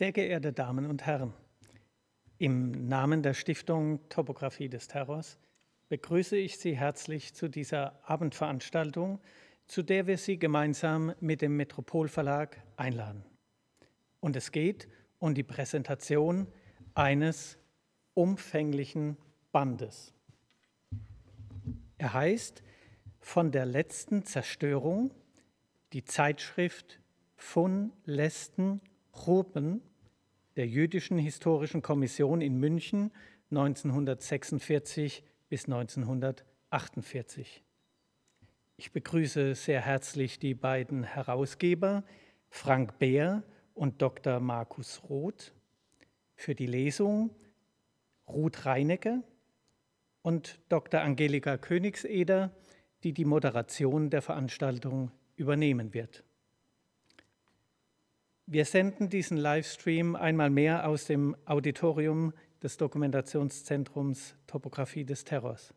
Sehr geehrte Damen und Herren, im Namen der Stiftung Topographie des Terrors begrüße ich Sie herzlich zu dieser Abendveranstaltung, zu der wir Sie gemeinsam mit dem Metropolverlag einladen. Und es geht um die Präsentation eines umfänglichen Bandes. Er heißt Von der letzten Zerstörung, die Zeitschrift von Lesten Ruben der Jüdischen Historischen Kommission in München 1946 bis 1948. Ich begrüße sehr herzlich die beiden Herausgeber, Frank Beer und Dr. Markus Roth, für die Lesung Ruth Reinecke und Dr. Angelika Königseder, die die Moderation der Veranstaltung übernehmen wird. Wir senden diesen Livestream einmal mehr aus dem Auditorium des Dokumentationszentrums Topographie des Terrors.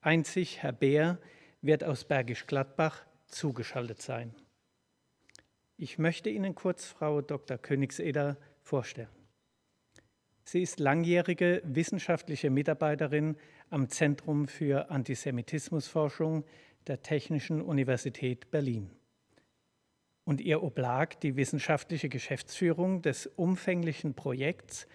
Einzig Herr Beer wird aus Bergisch Gladbach zugeschaltet sein. Ich möchte Ihnen kurz Frau Dr. Königseder vorstellen. Sie ist langjährige wissenschaftliche Mitarbeiterin am Zentrum für Antisemitismusforschung der Technischen Universität Berlin und ihr oblag die wissenschaftliche Geschäftsführung des umfänglichen Projekts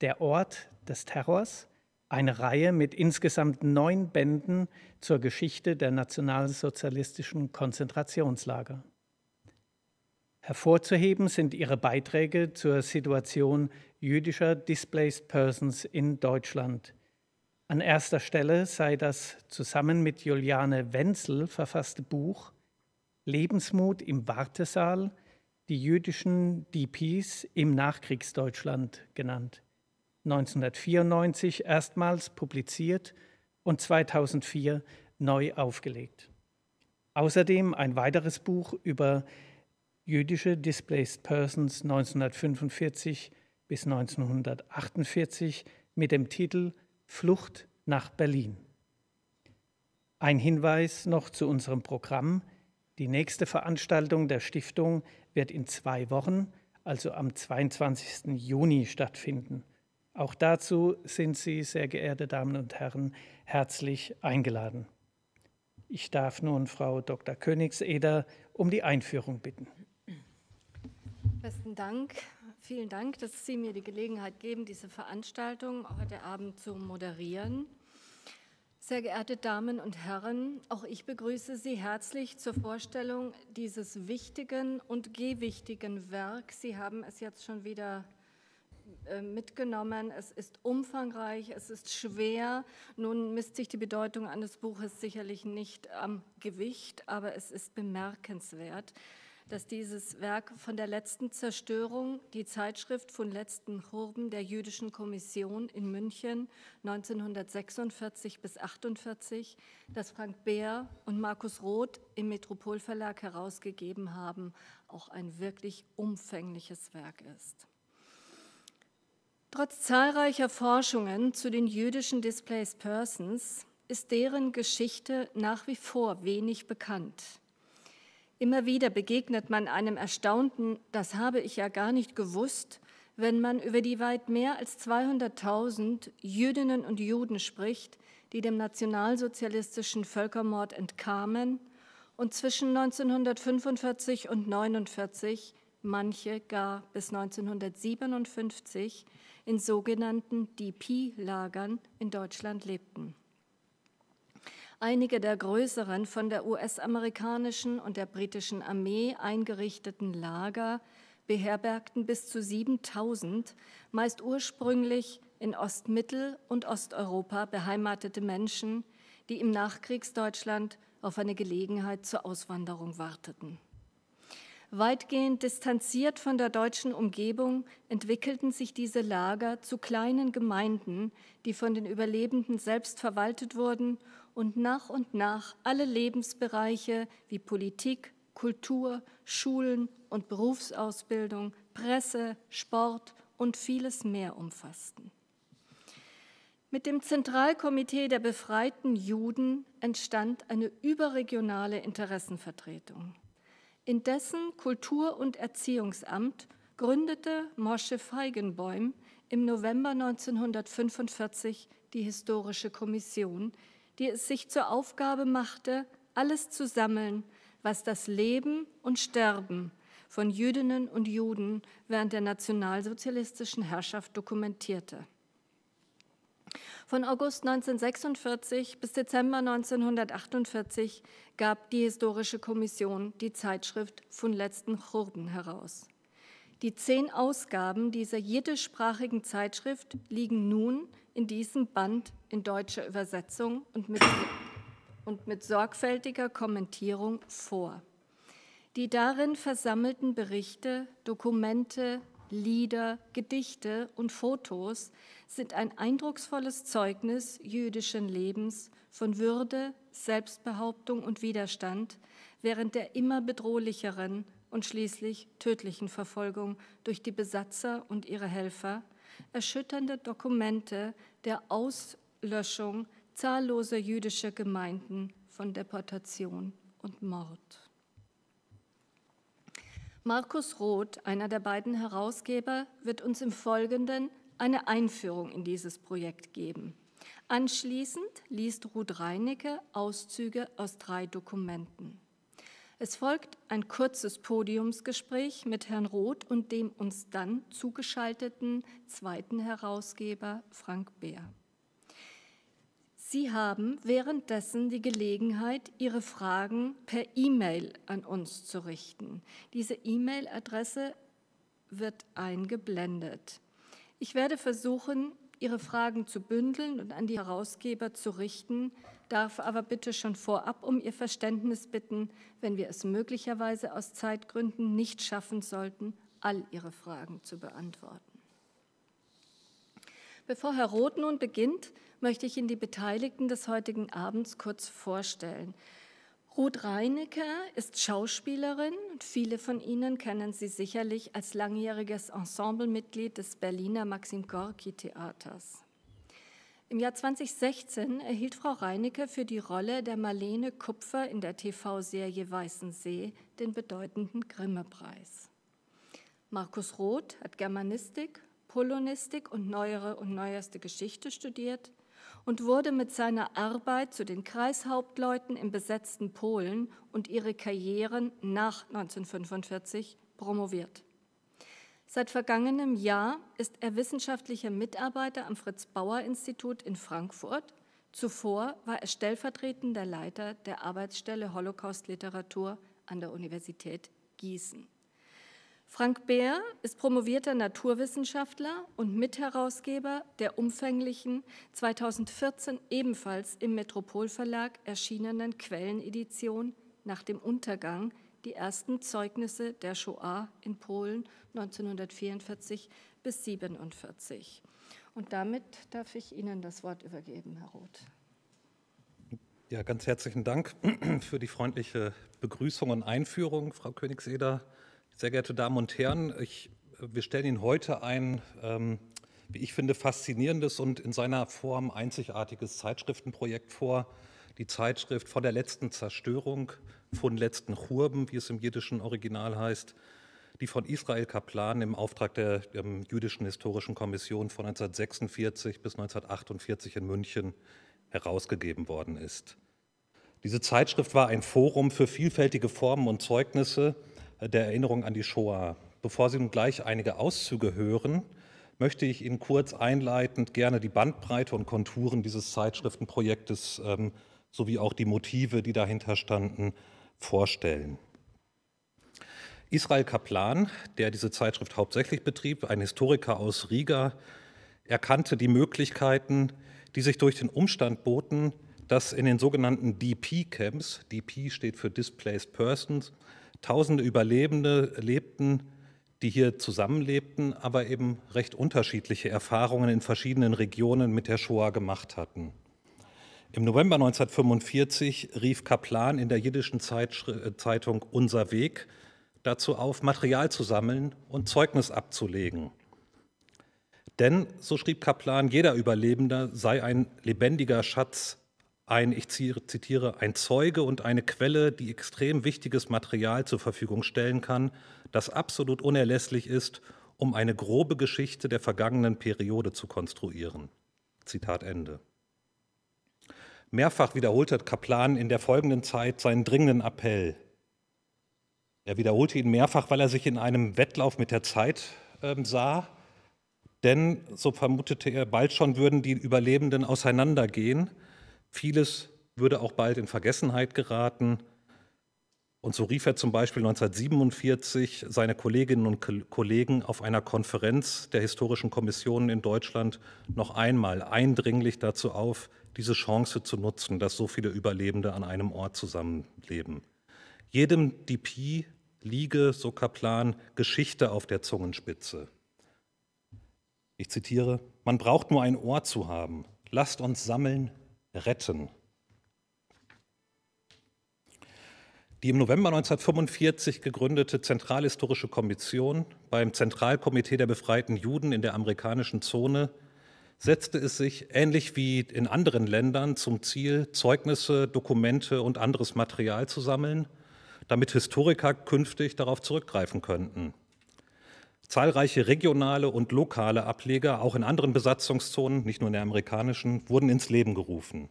Der Ort des Terrors, eine Reihe mit insgesamt neun Bänden zur Geschichte der nationalsozialistischen Konzentrationslager. Hervorzuheben sind ihre Beiträge zur Situation jüdischer Displaced Persons in Deutschland. An erster Stelle sei das zusammen mit Juliane Wenzel verfasste Buch Lebensmut im Wartesaal, die jüdischen DPs im Nachkriegsdeutschland genannt. 1994 erstmals publiziert und 2004 neu aufgelegt. Außerdem ein weiteres Buch über jüdische Displaced Persons 1945 bis 1948 mit dem Titel Flucht nach Berlin. Ein Hinweis noch zu unserem Programm. Die nächste Veranstaltung der Stiftung wird in zwei Wochen, also am 22. Juni, stattfinden. Auch dazu sind Sie, sehr geehrte Damen und Herren, herzlich eingeladen. Ich darf nun Frau Dr. Königseder um die Einführung bitten. Besten Dank. Vielen Dank, dass Sie mir die Gelegenheit geben, diese Veranstaltung heute Abend zu moderieren. Sehr geehrte Damen und Herren, auch ich begrüße Sie herzlich zur Vorstellung dieses wichtigen und gewichtigen Werks. Sie haben es jetzt schon wieder äh, mitgenommen. Es ist umfangreich, es ist schwer. Nun misst sich die Bedeutung eines Buches sicherlich nicht am Gewicht, aber es ist bemerkenswert dass dieses Werk von der letzten Zerstörung, die Zeitschrift von letzten Hurben der Jüdischen Kommission in München 1946 bis 48, das Frank Beer und Markus Roth im Metropolverlag herausgegeben haben, auch ein wirklich umfängliches Werk ist. Trotz zahlreicher Forschungen zu den jüdischen Displaced Persons ist deren Geschichte nach wie vor wenig bekannt. Immer wieder begegnet man einem erstaunten, das habe ich ja gar nicht gewusst, wenn man über die weit mehr als 200.000 Jüdinnen und Juden spricht, die dem nationalsozialistischen Völkermord entkamen und zwischen 1945 und 1949, manche gar bis 1957, in sogenannten DP-Lagern in Deutschland lebten einige der größeren von der US-amerikanischen und der britischen Armee eingerichteten Lager beherbergten bis zu 7000, meist ursprünglich in Ostmittel- und Osteuropa beheimatete Menschen, die im Nachkriegsdeutschland auf eine Gelegenheit zur Auswanderung warteten. Weitgehend distanziert von der deutschen Umgebung entwickelten sich diese Lager zu kleinen Gemeinden, die von den Überlebenden selbst verwaltet wurden und nach und nach alle Lebensbereiche wie Politik, Kultur, Schulen und Berufsausbildung, Presse, Sport und vieles mehr umfassten. Mit dem Zentralkomitee der befreiten Juden entstand eine überregionale Interessenvertretung. In dessen Kultur- und Erziehungsamt gründete Mosche Feigenbäum im November 1945 die Historische Kommission, die es sich zur Aufgabe machte, alles zu sammeln, was das Leben und Sterben von Jüdinnen und Juden während der nationalsozialistischen Herrschaft dokumentierte. Von August 1946 bis Dezember 1948 gab die Historische Kommission die Zeitschrift von letzten Churben heraus. Die zehn Ausgaben dieser jiddischsprachigen Zeitschrift liegen nun in diesem Band in deutscher Übersetzung und mit, und mit sorgfältiger Kommentierung vor. Die darin versammelten Berichte, Dokumente, Lieder, Gedichte und Fotos sind ein eindrucksvolles Zeugnis jüdischen Lebens von Würde, Selbstbehauptung und Widerstand während der immer bedrohlicheren und schließlich tödlichen Verfolgung durch die Besatzer und ihre Helfer, erschütternde Dokumente der Auslöschung zahlloser jüdischer Gemeinden von Deportation und Mord. Markus Roth, einer der beiden Herausgeber, wird uns im Folgenden eine Einführung in dieses Projekt geben. Anschließend liest Ruth Reinecke Auszüge aus drei Dokumenten. Es folgt ein kurzes Podiumsgespräch mit Herrn Roth und dem uns dann zugeschalteten zweiten Herausgeber Frank Beer. Sie haben währenddessen die Gelegenheit, Ihre Fragen per E-Mail an uns zu richten. Diese E-Mail-Adresse wird eingeblendet. Ich werde versuchen, Ihre Fragen zu bündeln und an die Herausgeber zu richten, darf aber bitte schon vorab um Ihr Verständnis bitten, wenn wir es möglicherweise aus Zeitgründen nicht schaffen sollten, all Ihre Fragen zu beantworten. Bevor Herr Roth nun beginnt, möchte ich Ihnen die Beteiligten des heutigen Abends kurz vorstellen. Ruth Reinecke ist Schauspielerin und viele von Ihnen kennen sie sicherlich als langjähriges Ensemblemitglied des Berliner Maxim Gorki Theaters. Im Jahr 2016 erhielt Frau Reinecke für die Rolle der Marlene Kupfer in der TV-Serie Weißen See den bedeutenden Grimme-Preis. Markus Roth hat Germanistik Polonistik und neuere und neueste Geschichte studiert und wurde mit seiner Arbeit zu den Kreishauptleuten im besetzten Polen und ihre Karrieren nach 1945 promoviert. Seit vergangenem Jahr ist er wissenschaftlicher Mitarbeiter am Fritz Bauer Institut in Frankfurt. Zuvor war er stellvertretender Leiter der Arbeitsstelle Holocaust-Literatur an der Universität Gießen. Frank Beer ist promovierter Naturwissenschaftler und Mitherausgeber der umfänglichen 2014 ebenfalls im Metropolverlag erschienenen Quellenedition Nach dem Untergang die ersten Zeugnisse der Shoah in Polen 1944 bis 1947. Und damit darf ich Ihnen das Wort übergeben, Herr Roth. Ja, ganz herzlichen Dank für die freundliche Begrüßung und Einführung, Frau Königseder. Sehr geehrte Damen und Herren, ich, wir stellen Ihnen heute ein, ähm, wie ich finde, faszinierendes und in seiner Form einzigartiges Zeitschriftenprojekt vor. Die Zeitschrift von der letzten Zerstörung, von letzten Churben, wie es im jüdischen Original heißt, die von Israel Kaplan im Auftrag der ähm, Jüdischen Historischen Kommission von 1946 bis 1948 in München herausgegeben worden ist. Diese Zeitschrift war ein Forum für vielfältige Formen und Zeugnisse, der Erinnerung an die Shoah. Bevor Sie nun gleich einige Auszüge hören, möchte ich Ihnen kurz einleitend gerne die Bandbreite und Konturen dieses Zeitschriftenprojektes ähm, sowie auch die Motive, die dahinter standen, vorstellen. Israel Kaplan, der diese Zeitschrift hauptsächlich betrieb, ein Historiker aus Riga, erkannte die Möglichkeiten, die sich durch den Umstand boten, dass in den sogenannten DP-Camps, DP steht für Displaced Persons, Tausende Überlebende lebten, die hier zusammenlebten, aber eben recht unterschiedliche Erfahrungen in verschiedenen Regionen mit der Shoah gemacht hatten. Im November 1945 rief Kaplan in der jiddischen äh, Zeitung Unser Weg dazu auf, Material zu sammeln und Zeugnis abzulegen. Denn, so schrieb Kaplan, jeder Überlebender sei ein lebendiger Schatz ein, ich zitiere, ein Zeuge und eine Quelle, die extrem wichtiges Material zur Verfügung stellen kann, das absolut unerlässlich ist, um eine grobe Geschichte der vergangenen Periode zu konstruieren. Zitat Ende. Mehrfach wiederholte Kaplan in der folgenden Zeit seinen dringenden Appell. Er wiederholte ihn mehrfach, weil er sich in einem Wettlauf mit der Zeit äh, sah, denn, so vermutete er, bald schon würden die Überlebenden auseinandergehen Vieles würde auch bald in Vergessenheit geraten. Und so rief er zum Beispiel 1947 seine Kolleginnen und Kollegen auf einer Konferenz der historischen Kommissionen in Deutschland noch einmal eindringlich dazu auf, diese Chance zu nutzen, dass so viele Überlebende an einem Ort zusammenleben. Jedem DP liege, so Kaplan, Geschichte auf der Zungenspitze. Ich zitiere, man braucht nur ein Ohr zu haben. Lasst uns sammeln, retten. Die im November 1945 gegründete Zentralhistorische Kommission beim Zentralkomitee der befreiten Juden in der amerikanischen Zone setzte es sich, ähnlich wie in anderen Ländern, zum Ziel, Zeugnisse, Dokumente und anderes Material zu sammeln, damit Historiker künftig darauf zurückgreifen könnten. Zahlreiche regionale und lokale Ableger, auch in anderen Besatzungszonen, nicht nur in der amerikanischen, wurden ins Leben gerufen.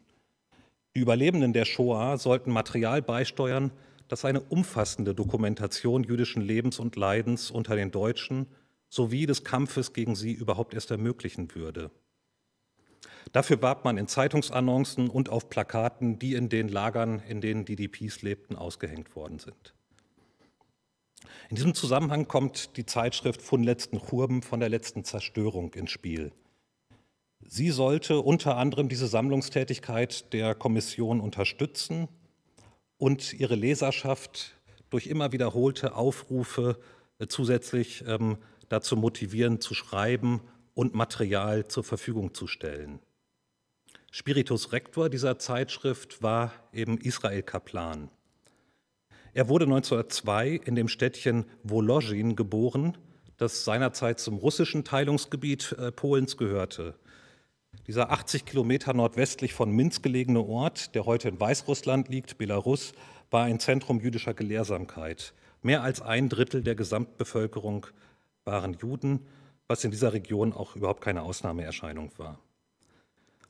Die Überlebenden der Shoah sollten Material beisteuern, das eine umfassende Dokumentation jüdischen Lebens und Leidens unter den Deutschen sowie des Kampfes gegen sie überhaupt erst ermöglichen würde. Dafür warb man in Zeitungsannoncen und auf Plakaten, die in den Lagern, in denen die DPs lebten, ausgehängt worden sind. In diesem Zusammenhang kommt die Zeitschrift von letzten Churben von der letzten Zerstörung ins Spiel. Sie sollte unter anderem diese Sammlungstätigkeit der Kommission unterstützen und ihre Leserschaft durch immer wiederholte Aufrufe äh, zusätzlich ähm, dazu motivieren, zu schreiben und Material zur Verfügung zu stellen. Spiritus Rector dieser Zeitschrift war eben Israel Kaplan. Er wurde 1902 in dem Städtchen Wolozin geboren, das seinerzeit zum russischen Teilungsgebiet äh, Polens gehörte. Dieser 80 Kilometer nordwestlich von Minsk gelegene Ort, der heute in Weißrussland liegt, Belarus, war ein Zentrum jüdischer Gelehrsamkeit. Mehr als ein Drittel der Gesamtbevölkerung waren Juden, was in dieser Region auch überhaupt keine Ausnahmeerscheinung war.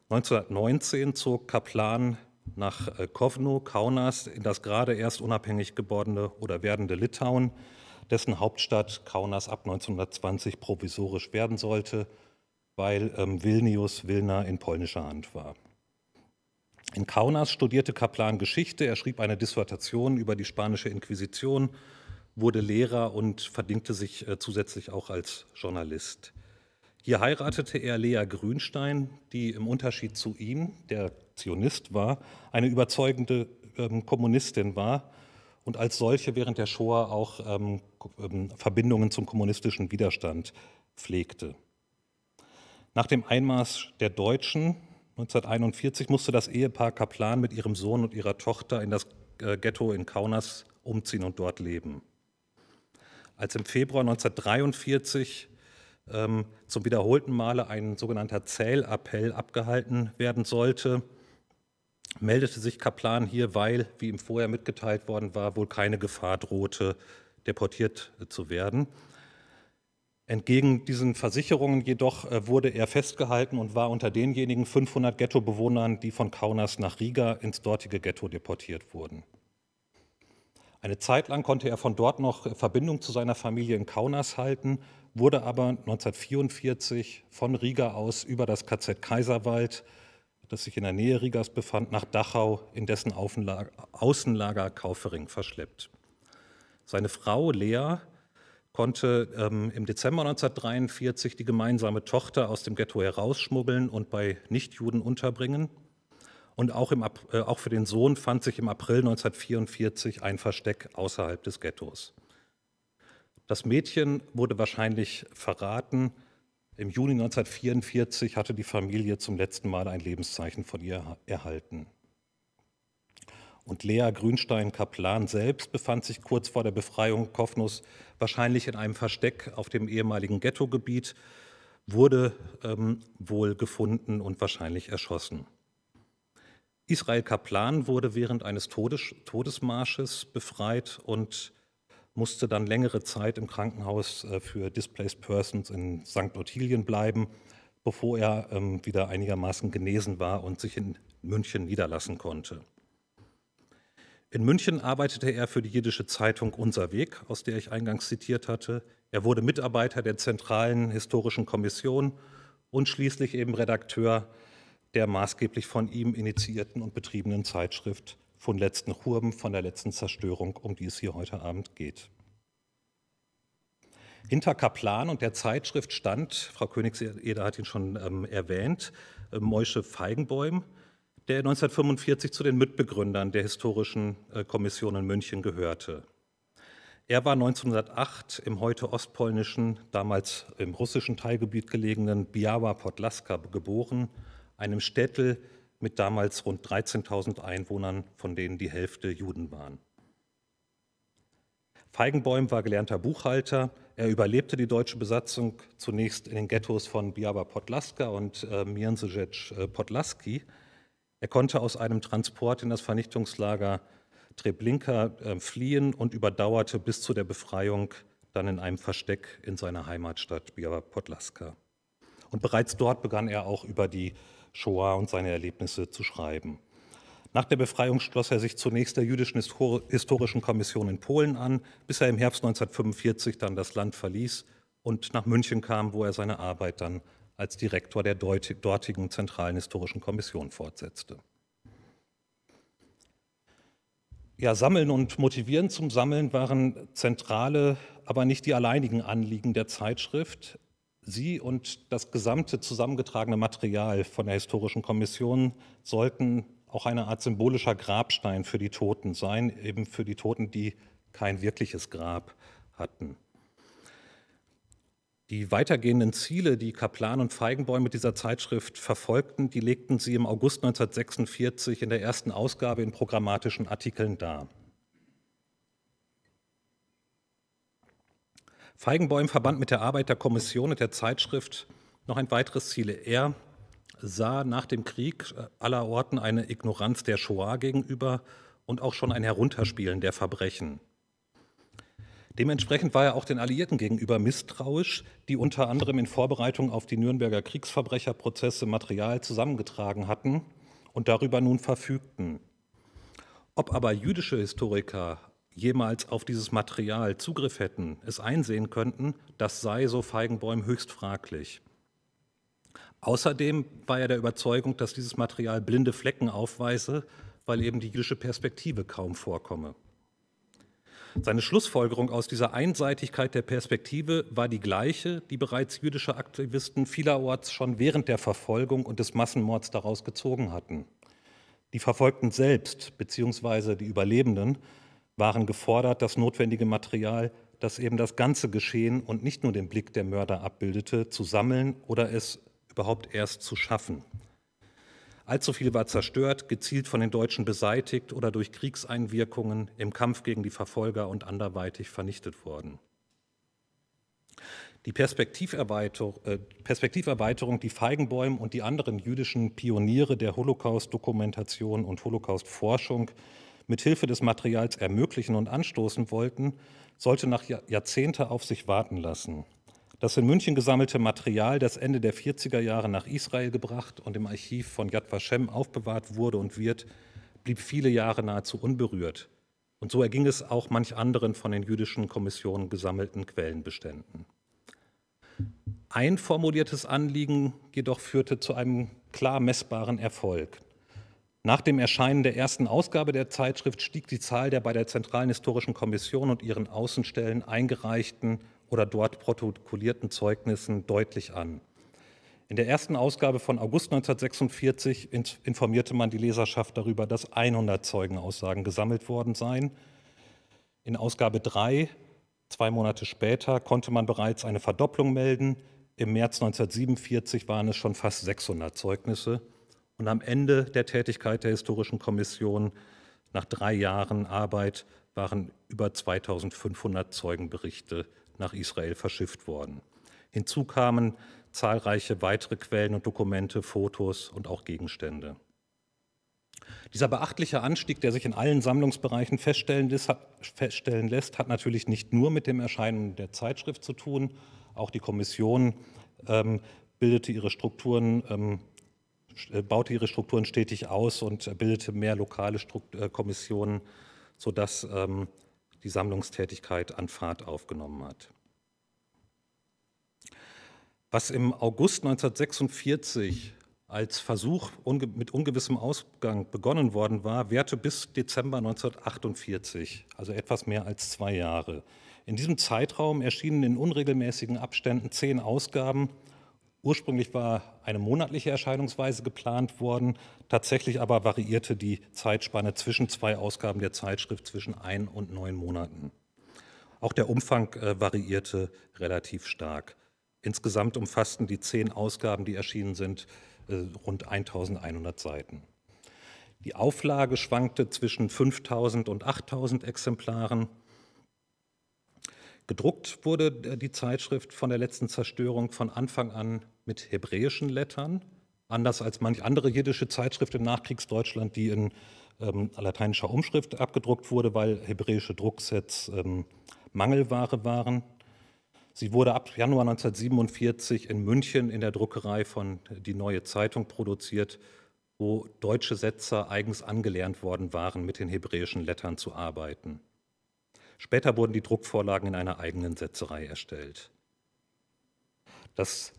1919 zog Kaplan nach äh, Kovno, Kaunas, in das gerade erst unabhängig gewordene oder werdende Litauen, dessen Hauptstadt Kaunas ab 1920 provisorisch werden sollte, weil ähm, Vilnius Vilna in polnischer Hand war. In Kaunas studierte Kaplan Geschichte, er schrieb eine Dissertation über die spanische Inquisition, wurde Lehrer und verdingte sich äh, zusätzlich auch als Journalist. Hier heiratete er Lea Grünstein, die im Unterschied zu ihm, der Zionist war, eine überzeugende ähm, Kommunistin war und als solche während der Shoah auch ähm, ähm Verbindungen zum kommunistischen Widerstand pflegte. Nach dem Einmaß der Deutschen 1941 musste das Ehepaar Kaplan mit ihrem Sohn und ihrer Tochter in das äh, Ghetto in Kaunas umziehen und dort leben. Als im Februar 1943 ähm, zum wiederholten Male ein sogenannter Zählappell abgehalten werden sollte, meldete sich Kaplan hier, weil, wie ihm vorher mitgeteilt worden war, wohl keine Gefahr drohte, deportiert zu werden. Entgegen diesen Versicherungen jedoch äh, wurde er festgehalten und war unter denjenigen 500 Ghettobewohnern, die von Kaunas nach Riga ins dortige Ghetto deportiert wurden. Eine Zeit lang konnte er von dort noch Verbindung zu seiner Familie in Kaunas halten wurde aber 1944 von Riga aus über das KZ Kaiserwald, das sich in der Nähe Rigas befand, nach Dachau in dessen Außenlager Kaufering verschleppt. Seine Frau Lea konnte ähm, im Dezember 1943 die gemeinsame Tochter aus dem Ghetto herausschmuggeln und bei Nichtjuden unterbringen. Und auch, im, äh, auch für den Sohn fand sich im April 1944 ein Versteck außerhalb des Ghettos. Das Mädchen wurde wahrscheinlich verraten. Im Juni 1944 hatte die Familie zum letzten Mal ein Lebenszeichen von ihr erhalten. Und Lea Grünstein-Kaplan selbst befand sich kurz vor der Befreiung Kofnus wahrscheinlich in einem Versteck auf dem ehemaligen Ghettogebiet, wurde ähm, wohl gefunden und wahrscheinlich erschossen. Israel Kaplan wurde während eines Todes Todesmarsches befreit und musste dann längere Zeit im Krankenhaus äh, für Displaced Persons in St. Ottilien bleiben, bevor er ähm, wieder einigermaßen genesen war und sich in München niederlassen konnte. In München arbeitete er für die jiddische Zeitung Unser Weg, aus der ich eingangs zitiert hatte. Er wurde Mitarbeiter der Zentralen Historischen Kommission und schließlich eben Redakteur der maßgeblich von ihm initiierten und betriebenen Zeitschrift von letzten Churben, von der letzten Zerstörung, um die es hier heute Abend geht. Hinter Kaplan und der Zeitschrift stand, Frau Königseder hat ihn schon ähm, erwähnt, äh, Moische Feigenbäum, der 1945 zu den Mitbegründern der Historischen äh, Kommission in München gehörte. Er war 1908 im heute ostpolnischen, damals im russischen Teilgebiet gelegenen Biała Podlaska geboren, einem Städtel mit damals rund 13.000 Einwohnern, von denen die Hälfte Juden waren. Feigenbäum war gelernter Buchhalter. Er überlebte die deutsche Besatzung zunächst in den Ghettos von Biaba Podlaska und äh, Mienzejec äh, Podlaski. Er konnte aus einem Transport in das Vernichtungslager Treblinka äh, fliehen und überdauerte bis zu der Befreiung dann in einem Versteck in seiner Heimatstadt Biaba Podlaska. Und bereits dort begann er auch über die Shoah und seine Erlebnisse zu schreiben. Nach der Befreiung schloss er sich zunächst der jüdischen historischen Kommission in Polen an, bis er im Herbst 1945 dann das Land verließ und nach München kam, wo er seine Arbeit dann als Direktor der dortigen Zentralen Historischen Kommission fortsetzte. Ja, Sammeln und Motivieren zum Sammeln waren zentrale, aber nicht die alleinigen Anliegen der Zeitschrift. Sie und das gesamte zusammengetragene Material von der historischen Kommission sollten auch eine Art symbolischer Grabstein für die Toten sein, eben für die Toten, die kein wirkliches Grab hatten. Die weitergehenden Ziele, die Kaplan und Feigenbäume dieser Zeitschrift verfolgten, die legten sie im August 1946 in der ersten Ausgabe in programmatischen Artikeln dar. Feigenbäum verband mit der Arbeit der Kommission und der Zeitschrift noch ein weiteres Ziel. Er sah nach dem Krieg äh, aller Orten eine Ignoranz der Shoah gegenüber und auch schon ein Herunterspielen der Verbrechen. Dementsprechend war er auch den Alliierten gegenüber misstrauisch, die unter anderem in Vorbereitung auf die Nürnberger Kriegsverbrecherprozesse Material zusammengetragen hatten und darüber nun verfügten. Ob aber jüdische Historiker, jemals auf dieses Material Zugriff hätten, es einsehen könnten, das sei, so Feigenbäum, höchst fraglich. Außerdem war er der Überzeugung, dass dieses Material blinde Flecken aufweise, weil eben die jüdische Perspektive kaum vorkomme. Seine Schlussfolgerung aus dieser Einseitigkeit der Perspektive war die gleiche, die bereits jüdische Aktivisten vielerorts schon während der Verfolgung und des Massenmords daraus gezogen hatten. Die Verfolgten selbst, beziehungsweise die Überlebenden, waren gefordert, das notwendige Material, das eben das ganze Geschehen und nicht nur den Blick der Mörder abbildete, zu sammeln oder es überhaupt erst zu schaffen. Allzu viel war zerstört, gezielt von den Deutschen beseitigt oder durch Kriegseinwirkungen im Kampf gegen die Verfolger und anderweitig vernichtet worden. Die äh, Perspektiverweiterung, die Feigenbäum und die anderen jüdischen Pioniere der Holocaust-Dokumentation und Holocaust-Forschung mithilfe des Materials ermöglichen und anstoßen wollten, sollte nach Jahrzehnten auf sich warten lassen. Das in München gesammelte Material, das Ende der 40er Jahre nach Israel gebracht und im Archiv von Yad Vashem aufbewahrt wurde und wird, blieb viele Jahre nahezu unberührt. Und so erging es auch manch anderen von den jüdischen Kommissionen gesammelten Quellenbeständen. Ein formuliertes Anliegen jedoch führte zu einem klar messbaren Erfolg. Nach dem Erscheinen der ersten Ausgabe der Zeitschrift stieg die Zahl der bei der Zentralen Historischen Kommission und ihren Außenstellen eingereichten oder dort protokollierten Zeugnissen deutlich an. In der ersten Ausgabe von August 1946 informierte man die Leserschaft darüber, dass 100 Zeugenaussagen gesammelt worden seien. In Ausgabe 3, zwei Monate später, konnte man bereits eine Verdopplung melden. Im März 1947 waren es schon fast 600 Zeugnisse und am Ende der Tätigkeit der Historischen Kommission nach drei Jahren Arbeit waren über 2500 Zeugenberichte nach Israel verschifft worden. Hinzu kamen zahlreiche weitere Quellen und Dokumente, Fotos und auch Gegenstände. Dieser beachtliche Anstieg, der sich in allen Sammlungsbereichen feststellen lässt, hat natürlich nicht nur mit dem Erscheinen der Zeitschrift zu tun. Auch die Kommission ähm, bildete ihre Strukturen ähm, äh, baute ihre Strukturen stetig aus und bildete mehr lokale Strukt äh, Kommissionen, sodass ähm, die Sammlungstätigkeit an Fahrt aufgenommen hat. Was im August 1946 als Versuch unge mit ungewissem Ausgang begonnen worden war, währte bis Dezember 1948, also etwas mehr als zwei Jahre. In diesem Zeitraum erschienen in unregelmäßigen Abständen zehn Ausgaben Ursprünglich war eine monatliche Erscheinungsweise geplant worden, tatsächlich aber variierte die Zeitspanne zwischen zwei Ausgaben der Zeitschrift zwischen ein und neun Monaten. Auch der Umfang äh, variierte relativ stark. Insgesamt umfassten die zehn Ausgaben, die erschienen sind, äh, rund 1100 Seiten. Die Auflage schwankte zwischen 5000 und 8000 Exemplaren. Gedruckt wurde äh, die Zeitschrift von der letzten Zerstörung von Anfang an mit hebräischen Lettern, anders als manch andere jiddische Zeitschrift im Nachkriegsdeutschland, die in ähm, lateinischer Umschrift abgedruckt wurde, weil hebräische Drucksets ähm, Mangelware waren. Sie wurde ab Januar 1947 in München in der Druckerei von äh, Die Neue Zeitung produziert, wo deutsche Setzer eigens angelernt worden waren, mit den hebräischen Lettern zu arbeiten. Später wurden die Druckvorlagen in einer eigenen Setzerei erstellt. Dass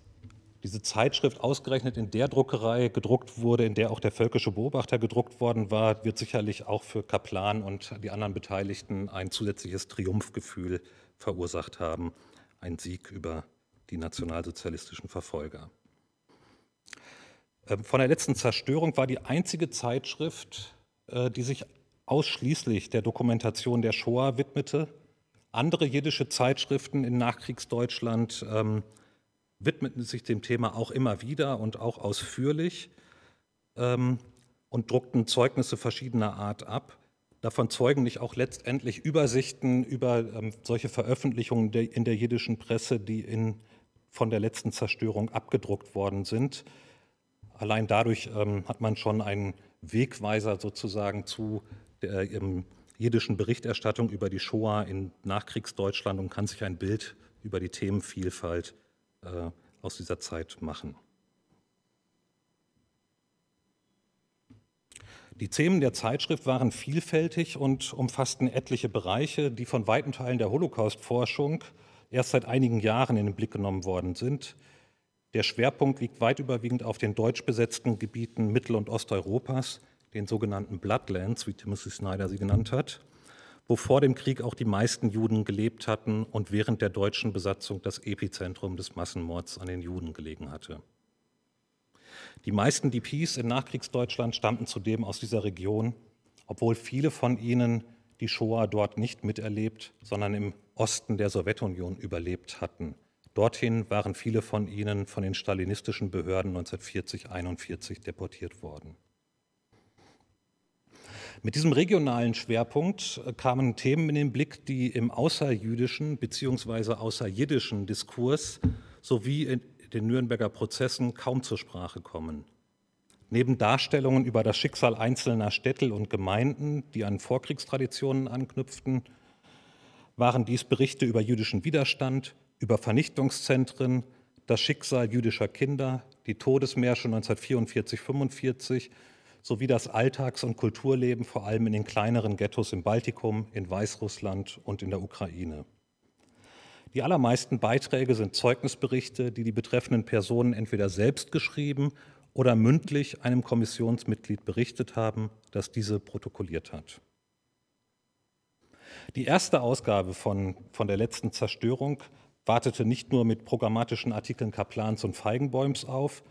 diese Zeitschrift ausgerechnet in der Druckerei gedruckt wurde, in der auch der Völkische Beobachter gedruckt worden war, wird sicherlich auch für Kaplan und die anderen Beteiligten ein zusätzliches Triumphgefühl verursacht haben. Ein Sieg über die nationalsozialistischen Verfolger. Ähm, von der letzten Zerstörung war die einzige Zeitschrift, äh, die sich ausschließlich der Dokumentation der Shoah widmete. Andere jiddische Zeitschriften in Nachkriegsdeutschland ähm, widmeten sich dem Thema auch immer wieder und auch ausführlich ähm, und druckten Zeugnisse verschiedener Art ab. Davon zeugen nicht auch letztendlich Übersichten über ähm, solche Veröffentlichungen der, in der jiddischen Presse, die in, von der letzten Zerstörung abgedruckt worden sind. Allein dadurch ähm, hat man schon einen Wegweiser sozusagen zu der, im ähm, jiddischen Berichterstattung über die Shoah in Nachkriegsdeutschland und kann sich ein Bild über die Themenvielfalt äh, aus dieser Zeit machen. Die Themen der Zeitschrift waren vielfältig und umfassten etliche Bereiche, die von weiten Teilen der Holocaust-Forschung erst seit einigen Jahren in den Blick genommen worden sind. Der Schwerpunkt liegt weit überwiegend auf den deutsch besetzten Gebieten Mittel- und Osteuropas, den sogenannten Bloodlands, wie Timothy Snyder sie genannt hat, wo vor dem Krieg auch die meisten Juden gelebt hatten und während der deutschen Besatzung das Epizentrum des Massenmords an den Juden gelegen hatte. Die meisten DPs in Nachkriegsdeutschland stammten zudem aus dieser Region, obwohl viele von ihnen die Shoah dort nicht miterlebt, sondern im Osten der Sowjetunion überlebt hatten. Dorthin waren viele von ihnen von den stalinistischen Behörden 1940-41 deportiert worden. Mit diesem regionalen Schwerpunkt äh, kamen Themen in den Blick, die im außerjüdischen bzw. außerjiddischen Diskurs sowie in den Nürnberger Prozessen kaum zur Sprache kommen. Neben Darstellungen über das Schicksal einzelner Städte und Gemeinden, die an Vorkriegstraditionen anknüpften, waren dies Berichte über jüdischen Widerstand, über Vernichtungszentren, das Schicksal jüdischer Kinder, die Todesmärsche 1944-45 sowie das Alltags- und Kulturleben vor allem in den kleineren Ghettos im Baltikum, in Weißrussland und in der Ukraine. Die allermeisten Beiträge sind Zeugnisberichte, die die betreffenden Personen entweder selbst geschrieben oder mündlich einem Kommissionsmitglied berichtet haben, das diese protokolliert hat. Die erste Ausgabe von, von der letzten Zerstörung wartete nicht nur mit programmatischen Artikeln Kaplans und Feigenbäums auf,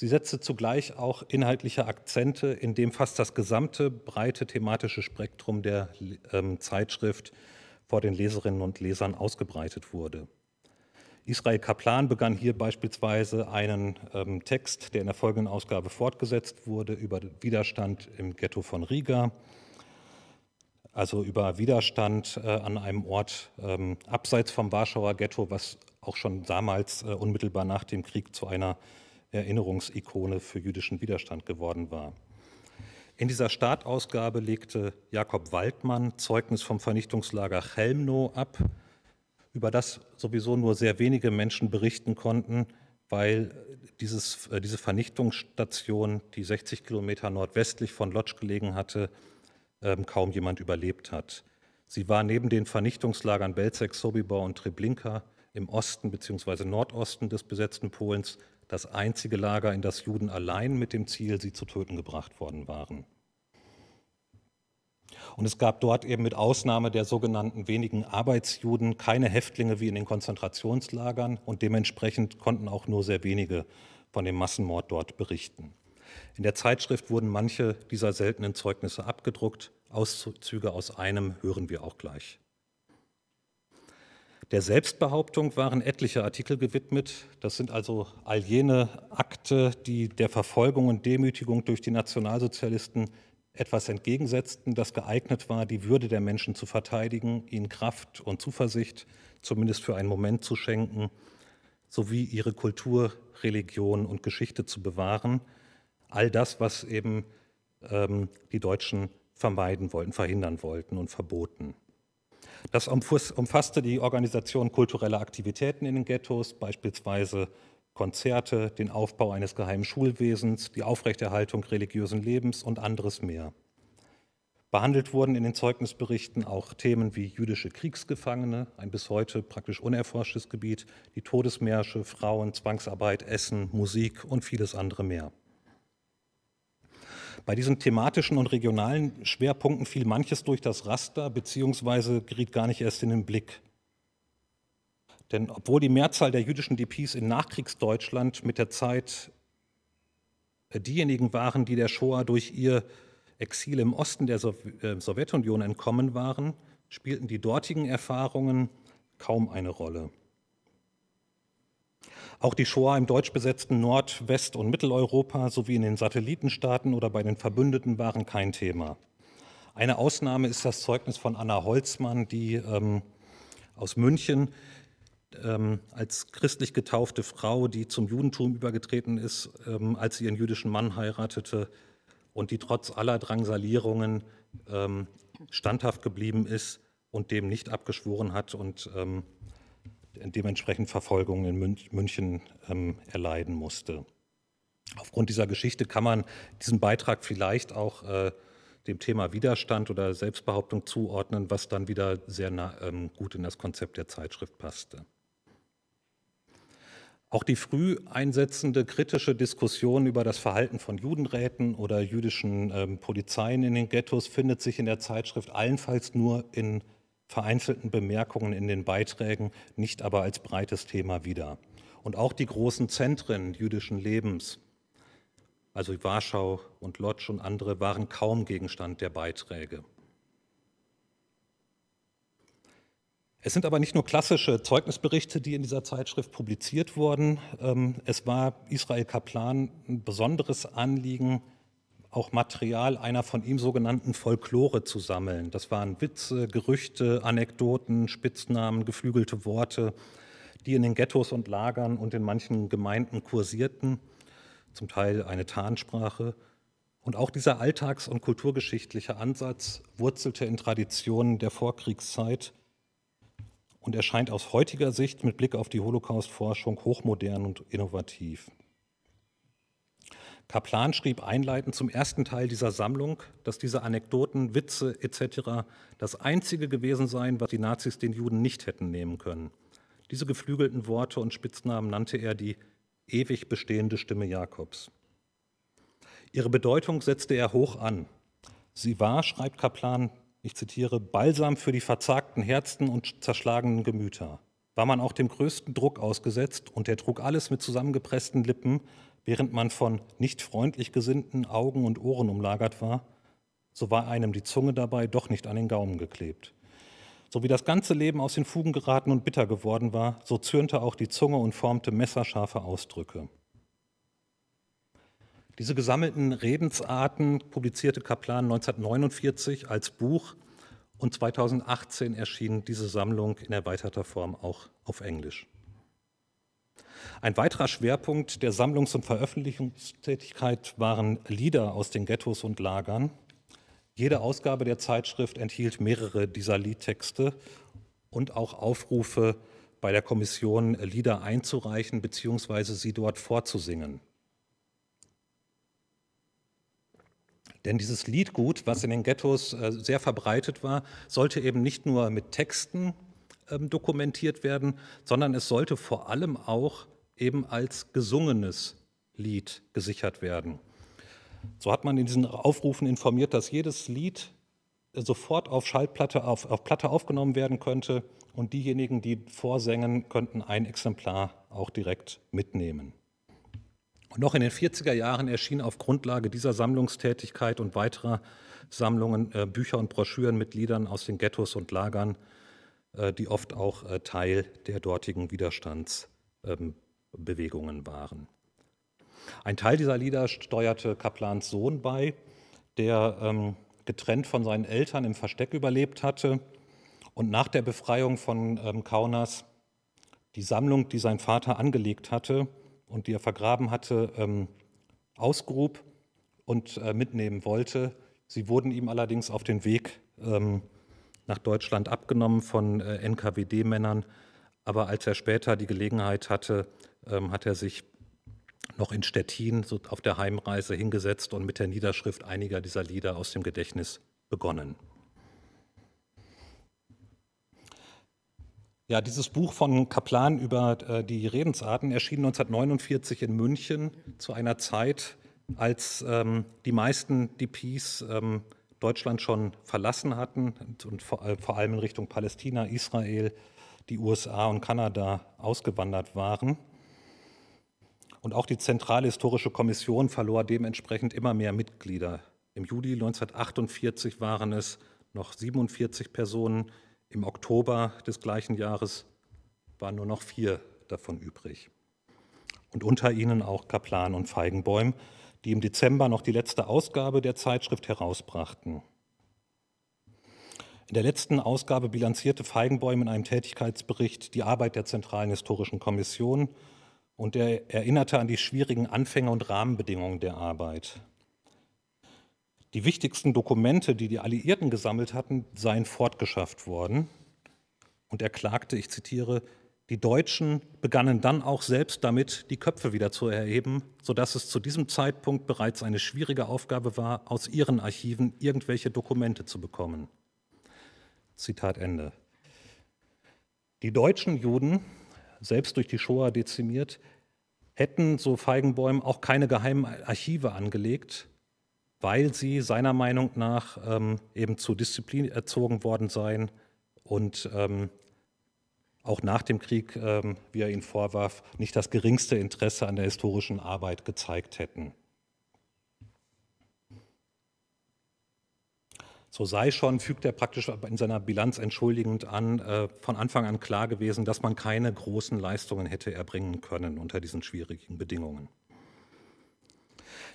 Sie setzte zugleich auch inhaltliche Akzente, indem fast das gesamte breite thematische Spektrum der ähm, Zeitschrift vor den Leserinnen und Lesern ausgebreitet wurde. Israel Kaplan begann hier beispielsweise einen ähm, Text, der in der folgenden Ausgabe fortgesetzt wurde, über Widerstand im Ghetto von Riga, also über Widerstand äh, an einem Ort ähm, abseits vom Warschauer Ghetto, was auch schon damals äh, unmittelbar nach dem Krieg zu einer Erinnerungsikone für jüdischen Widerstand geworden war. In dieser Startausgabe legte Jakob Waldmann Zeugnis vom Vernichtungslager Chelmno ab, über das sowieso nur sehr wenige Menschen berichten konnten, weil dieses, äh, diese Vernichtungsstation, die 60 Kilometer nordwestlich von Lodz gelegen hatte, ähm, kaum jemand überlebt hat. Sie war neben den Vernichtungslagern Belzec, Sobibor und Treblinka im Osten bzw. Nordosten des besetzten Polens das einzige Lager, in das Juden allein mit dem Ziel, sie zu töten, gebracht worden waren. Und es gab dort eben mit Ausnahme der sogenannten wenigen Arbeitsjuden keine Häftlinge wie in den Konzentrationslagern und dementsprechend konnten auch nur sehr wenige von dem Massenmord dort berichten. In der Zeitschrift wurden manche dieser seltenen Zeugnisse abgedruckt. Auszüge aus einem hören wir auch gleich. Der Selbstbehauptung waren etliche Artikel gewidmet. Das sind also all jene Akte, die der Verfolgung und Demütigung durch die Nationalsozialisten etwas entgegensetzten, das geeignet war, die Würde der Menschen zu verteidigen, ihnen Kraft und Zuversicht zumindest für einen Moment zu schenken, sowie ihre Kultur, Religion und Geschichte zu bewahren. All das, was eben ähm, die Deutschen vermeiden wollten, verhindern wollten und verboten. Das umfasste die Organisation kultureller Aktivitäten in den Ghettos, beispielsweise Konzerte, den Aufbau eines geheimen Schulwesens, die Aufrechterhaltung religiösen Lebens und anderes mehr. Behandelt wurden in den Zeugnisberichten auch Themen wie jüdische Kriegsgefangene, ein bis heute praktisch unerforschtes Gebiet, die Todesmärsche, Frauen, Zwangsarbeit, Essen, Musik und vieles andere mehr. Bei diesen thematischen und regionalen Schwerpunkten fiel manches durch das Raster beziehungsweise geriet gar nicht erst in den Blick. Denn obwohl die Mehrzahl der jüdischen DPs in Nachkriegsdeutschland mit der Zeit äh, diejenigen waren, die der Shoah durch ihr Exil im Osten der äh, Sowjetunion entkommen waren, spielten die dortigen Erfahrungen kaum eine Rolle. Auch die Shoah im deutsch besetzten Nord-, West- und Mitteleuropa sowie in den Satellitenstaaten oder bei den Verbündeten waren kein Thema. Eine Ausnahme ist das Zeugnis von Anna Holzmann, die ähm, aus München ähm, als christlich getaufte Frau, die zum Judentum übergetreten ist, ähm, als sie ihren jüdischen Mann heiratete und die trotz aller Drangsalierungen ähm, standhaft geblieben ist und dem nicht abgeschworen hat und ähm, dementsprechend Verfolgung in München ähm, erleiden musste. Aufgrund dieser Geschichte kann man diesen Beitrag vielleicht auch äh, dem Thema Widerstand oder Selbstbehauptung zuordnen, was dann wieder sehr nah, ähm, gut in das Konzept der Zeitschrift passte. Auch die früh einsetzende kritische Diskussion über das Verhalten von Judenräten oder jüdischen ähm, Polizeien in den Ghettos findet sich in der Zeitschrift allenfalls nur in vereinzelten Bemerkungen in den Beiträgen, nicht aber als breites Thema wieder. Und auch die großen Zentren jüdischen Lebens, also Warschau und Lodz und andere, waren kaum Gegenstand der Beiträge. Es sind aber nicht nur klassische Zeugnisberichte, die in dieser Zeitschrift publiziert wurden. Ähm, es war Israel Kaplan ein besonderes Anliegen, auch Material einer von ihm sogenannten Folklore zu sammeln. Das waren Witze, Gerüchte, Anekdoten, Spitznamen, geflügelte Worte, die in den Ghettos und Lagern und in manchen Gemeinden kursierten, zum Teil eine Tarnsprache. Und auch dieser alltags- und kulturgeschichtliche Ansatz wurzelte in Traditionen der Vorkriegszeit und erscheint aus heutiger Sicht mit Blick auf die Holocaust-Forschung hochmodern und innovativ. Kaplan schrieb einleitend zum ersten Teil dieser Sammlung, dass diese Anekdoten, Witze etc. das Einzige gewesen seien, was die Nazis den Juden nicht hätten nehmen können. Diese geflügelten Worte und Spitznamen nannte er die ewig bestehende Stimme Jakobs. Ihre Bedeutung setzte er hoch an. Sie war, schreibt Kaplan, ich zitiere, Balsam für die verzagten Herzen und zerschlagenen Gemüter. War man auch dem größten Druck ausgesetzt und der trug alles mit zusammengepressten Lippen, Während man von nicht freundlich gesinnten Augen und Ohren umlagert war, so war einem die Zunge dabei doch nicht an den Gaumen geklebt. So wie das ganze Leben aus den Fugen geraten und bitter geworden war, so zürnte auch die Zunge und formte messerscharfe Ausdrücke. Diese gesammelten Redensarten publizierte Kaplan 1949 als Buch und 2018 erschien diese Sammlung in erweiterter Form auch auf Englisch. Ein weiterer Schwerpunkt der Sammlungs- und Veröffentlichungstätigkeit waren Lieder aus den Ghettos und Lagern. Jede Ausgabe der Zeitschrift enthielt mehrere dieser Liedtexte und auch Aufrufe bei der Kommission, Lieder einzureichen bzw. sie dort vorzusingen. Denn dieses Liedgut, was in den Ghettos äh, sehr verbreitet war, sollte eben nicht nur mit Texten ähm, dokumentiert werden, sondern es sollte vor allem auch eben als gesungenes Lied gesichert werden. So hat man in diesen Aufrufen informiert, dass jedes Lied äh, sofort auf Schallplatte auf, auf Platte aufgenommen werden könnte und diejenigen, die vorsängen, könnten ein Exemplar auch direkt mitnehmen. Und noch in den 40er Jahren erschien auf Grundlage dieser Sammlungstätigkeit und weiterer Sammlungen äh, Bücher und Broschüren mit Liedern aus den Ghettos und Lagern äh, die oft auch äh, Teil der dortigen Widerstandsbewegungen ähm, waren. Ein Teil dieser Lieder steuerte Kaplans Sohn bei, der ähm, getrennt von seinen Eltern im Versteck überlebt hatte und nach der Befreiung von ähm, Kaunas die Sammlung, die sein Vater angelegt hatte und die er vergraben hatte, ausgrub und äh, mitnehmen wollte. Sie wurden ihm allerdings auf den Weg gebracht nach Deutschland abgenommen von äh, NKWD-Männern. Aber als er später die Gelegenheit hatte, ähm, hat er sich noch in Stettin so auf der Heimreise hingesetzt und mit der Niederschrift einiger dieser Lieder aus dem Gedächtnis begonnen. Ja, dieses Buch von Kaplan über äh, die Redensarten erschien 1949 in München zu einer Zeit, als ähm, die meisten DPs ähm, Deutschland schon verlassen hatten und vor, allem in Richtung Palästina, Israel, die USA und Kanada ausgewandert waren. Und auch die Zentrale Historische Kommission verlor dementsprechend immer mehr Mitglieder. Im Juli 1948 waren es noch 47 Personen, im Oktober des gleichen Jahres waren nur noch vier davon übrig. Und unter ihnen auch Kaplan und Feigenbäum, die im Dezember noch die letzte Ausgabe der Zeitschrift herausbrachten. In der letzten Ausgabe bilanzierte Feigenbäum in einem Tätigkeitsbericht die Arbeit der Zentralen Historischen Kommission und er erinnerte an die schwierigen Anfänge und Rahmenbedingungen der Arbeit. Die wichtigsten Dokumente, die die Alliierten gesammelt hatten, seien fortgeschafft worden. Und er klagte, ich zitiere, die Deutschen begannen dann auch selbst damit, die Köpfe wieder zu erheben, sodass es zu diesem Zeitpunkt bereits eine schwierige Aufgabe war, aus ihren Archiven irgendwelche Dokumente zu bekommen. Zitat Ende. Die deutschen Juden, selbst durch die Shoah dezimiert, hätten, so Feigenbäum, auch keine geheimen Archive angelegt, weil sie seiner Meinung nach ähm, eben zu Disziplin erzogen worden seien und ähm, auch nach dem Krieg, ähm, wie er ihn vorwarf, nicht das geringste Interesse an der historischen Arbeit gezeigt hätten. So sei schon, fügt er praktisch in seiner Bilanz entschuldigend an, äh, von Anfang an klar gewesen, dass man keine großen Leistungen hätte erbringen können unter diesen schwierigen Bedingungen.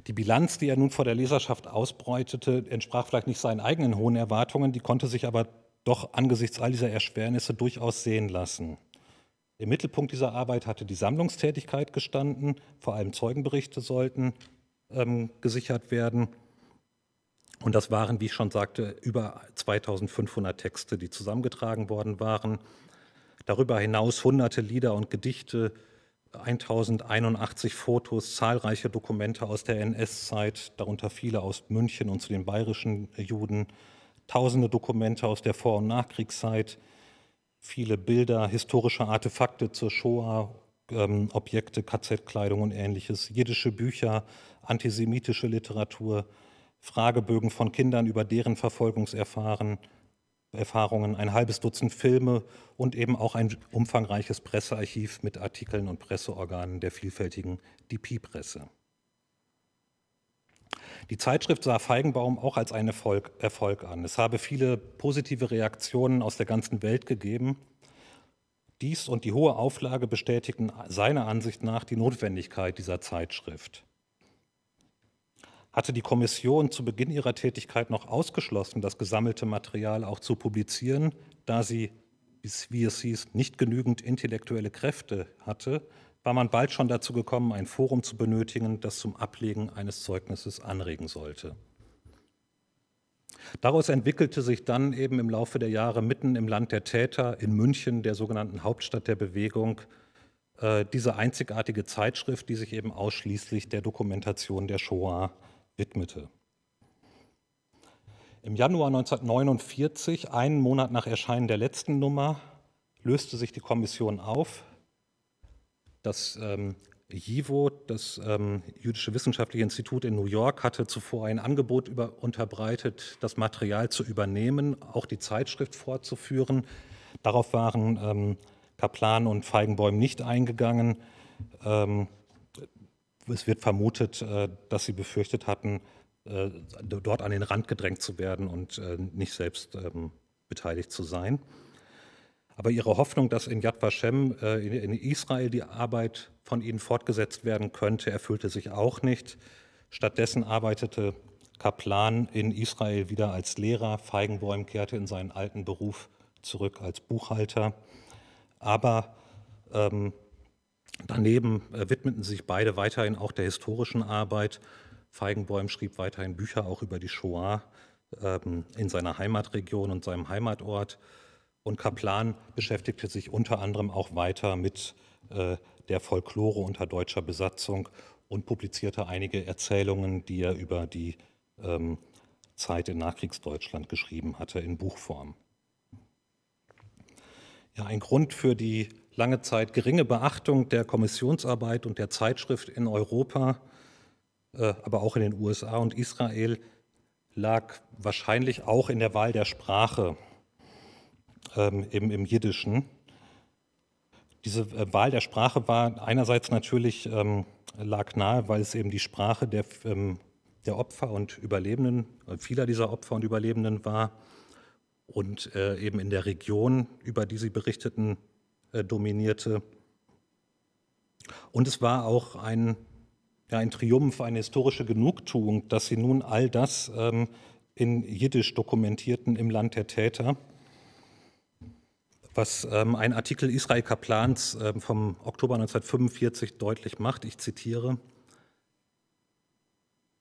Die Bilanz, die er nun vor der Leserschaft ausbreitete, entsprach vielleicht nicht seinen eigenen hohen Erwartungen, die konnte sich aber doch angesichts all dieser Erschwernisse durchaus sehen lassen. Im Mittelpunkt dieser Arbeit hatte die Sammlungstätigkeit gestanden, vor allem Zeugenberichte sollten ähm, gesichert werden. Und das waren, wie ich schon sagte, über 2500 Texte, die zusammengetragen worden waren. Darüber hinaus hunderte Lieder und Gedichte, 1081 Fotos, zahlreiche Dokumente aus der NS-Zeit, darunter viele aus München und zu den bayerischen Juden, tausende Dokumente aus der Vor- und Nachkriegszeit, viele Bilder, historische Artefakte zur Shoah, ähm, Objekte, KZ-Kleidung und ähnliches, jiddische Bücher, antisemitische Literatur, Fragebögen von Kindern über deren Verfolgungserfahren, Erfahrungen, ein halbes Dutzend Filme und eben auch ein umfangreiches Pressearchiv mit Artikeln und Presseorganen der vielfältigen DP-Presse. Die Zeitschrift sah Feigenbaum auch als einen Erfolg, Erfolg an. Es habe viele positive Reaktionen aus der ganzen Welt gegeben. Dies und die hohe Auflage bestätigten seiner Ansicht nach die Notwendigkeit dieser Zeitschrift. Hatte die Kommission zu Beginn ihrer Tätigkeit noch ausgeschlossen, das gesammelte Material auch zu publizieren, da sie, wie es hieß, nicht genügend intellektuelle Kräfte hatte, war man bald schon dazu gekommen, ein Forum zu benötigen, das zum Ablegen eines Zeugnisses anregen sollte. Daraus entwickelte sich dann eben im Laufe der Jahre mitten im Land der Täter in München, der sogenannten Hauptstadt der Bewegung, äh, diese einzigartige Zeitschrift, die sich eben ausschließlich der Dokumentation der Shoah widmete. Im Januar 1949, einen Monat nach Erscheinen der letzten Nummer, löste sich die Kommission auf das ähm, das ähm, Jüdische Wissenschaftliche Institut in New York, hatte zuvor ein Angebot über, unterbreitet, das Material zu übernehmen, auch die Zeitschrift fortzuführen. Darauf waren ähm, Kaplan und Feigenbäum nicht eingegangen. Ähm, es wird vermutet, äh, dass sie befürchtet hatten, äh, dort an den Rand gedrängt zu werden und äh, nicht selbst ähm, beteiligt zu sein. Aber ihre Hoffnung, dass in Yad Vashem äh, in, Israel die Arbeit von ihnen fortgesetzt werden könnte, erfüllte sich auch nicht. Stattdessen arbeitete Kaplan in Israel wieder als Lehrer. Feigenbäum kehrte in seinen alten Beruf zurück als Buchhalter. Aber ähm, daneben äh, widmeten sich beide weiterhin auch der historischen Arbeit. Feigenbäum schrieb weiterhin Bücher auch über die Shoah ähm, in seiner Heimatregion und seinem Heimatort. Und Kaplan beschäftigte sich unter anderem auch weiter mit äh, der Folklore unter deutscher Besatzung und publizierte einige Erzählungen, die er über die ähm, Zeit in Nachkriegsdeutschland geschrieben hatte, in Buchform. Ja, ein Grund für die lange Zeit geringe Beachtung der Kommissionsarbeit und der Zeitschrift in Europa, äh, aber auch in den USA und Israel, lag wahrscheinlich auch in der Wahl der Sprache ähm, im, im Jiddischen. Diese äh, Wahl der Sprache war einerseits natürlich ähm, lag nahe, weil es eben die Sprache der, ähm, der Opfer und Überlebenden, äh, vieler dieser Opfer und Überlebenden war und äh, eben in der Region, über die sie berichteten, äh, dominierte. Und es war auch ein, ja, ein Triumph, eine historische Genugtuung, dass sie nun all das ähm, in Jiddisch dokumentierten im Land der Täter was ähm, ein Artikel Israel Kaplans äh, vom Oktober 1945 deutlich macht. Ich zitiere.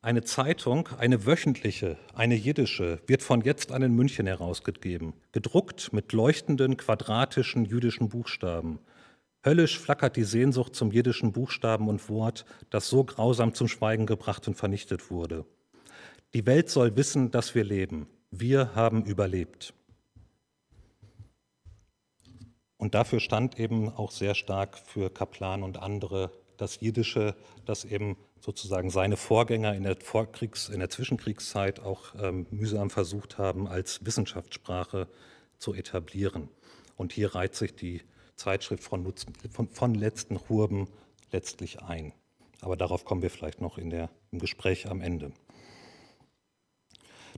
Eine Zeitung, eine wöchentliche, eine jiddische, wird von jetzt an in München herausgegeben, gedruckt mit leuchtenden quadratischen jüdischen Buchstaben. Höllisch flackert die Sehnsucht zum jiddischen Buchstaben und Wort, das so grausam zum Schweigen gebracht und vernichtet wurde. Die Welt soll wissen, dass wir leben. Wir haben überlebt. Und dafür stand eben auch sehr stark für Kaplan und andere das Jiddische, das eben sozusagen seine Vorgänger in der, Vorkriegs-, in der Zwischenkriegszeit auch ähm, mühsam versucht haben, als Wissenschaftssprache zu etablieren. Und hier reiht sich die Zeitschrift von, Lutz, von, von letzten Hurben letztlich ein. Aber darauf kommen wir vielleicht noch in der, im Gespräch am Ende.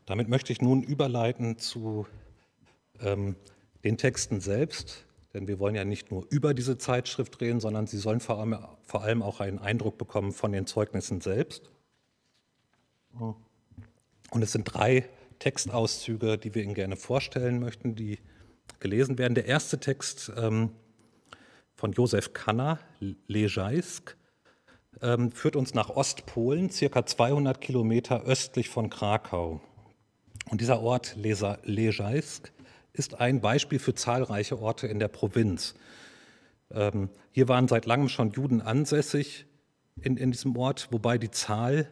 Damit möchte ich nun überleiten zu ähm, den Texten selbst, denn wir wollen ja nicht nur über diese Zeitschrift reden, sondern Sie sollen vor allem, vor allem auch einen Eindruck bekommen von den Zeugnissen selbst. Und es sind drei Textauszüge, die wir Ihnen gerne vorstellen möchten, die gelesen werden. Der erste Text ähm, von Josef Kanner, Lejaisk, ähm, führt uns nach Ostpolen, circa 200 Kilometer östlich von Krakau. Und dieser Ort Lejaisk ist ein Beispiel für zahlreiche Orte in der Provinz. Ähm, hier waren seit langem schon Juden ansässig in, in diesem Ort, wobei die Zahl,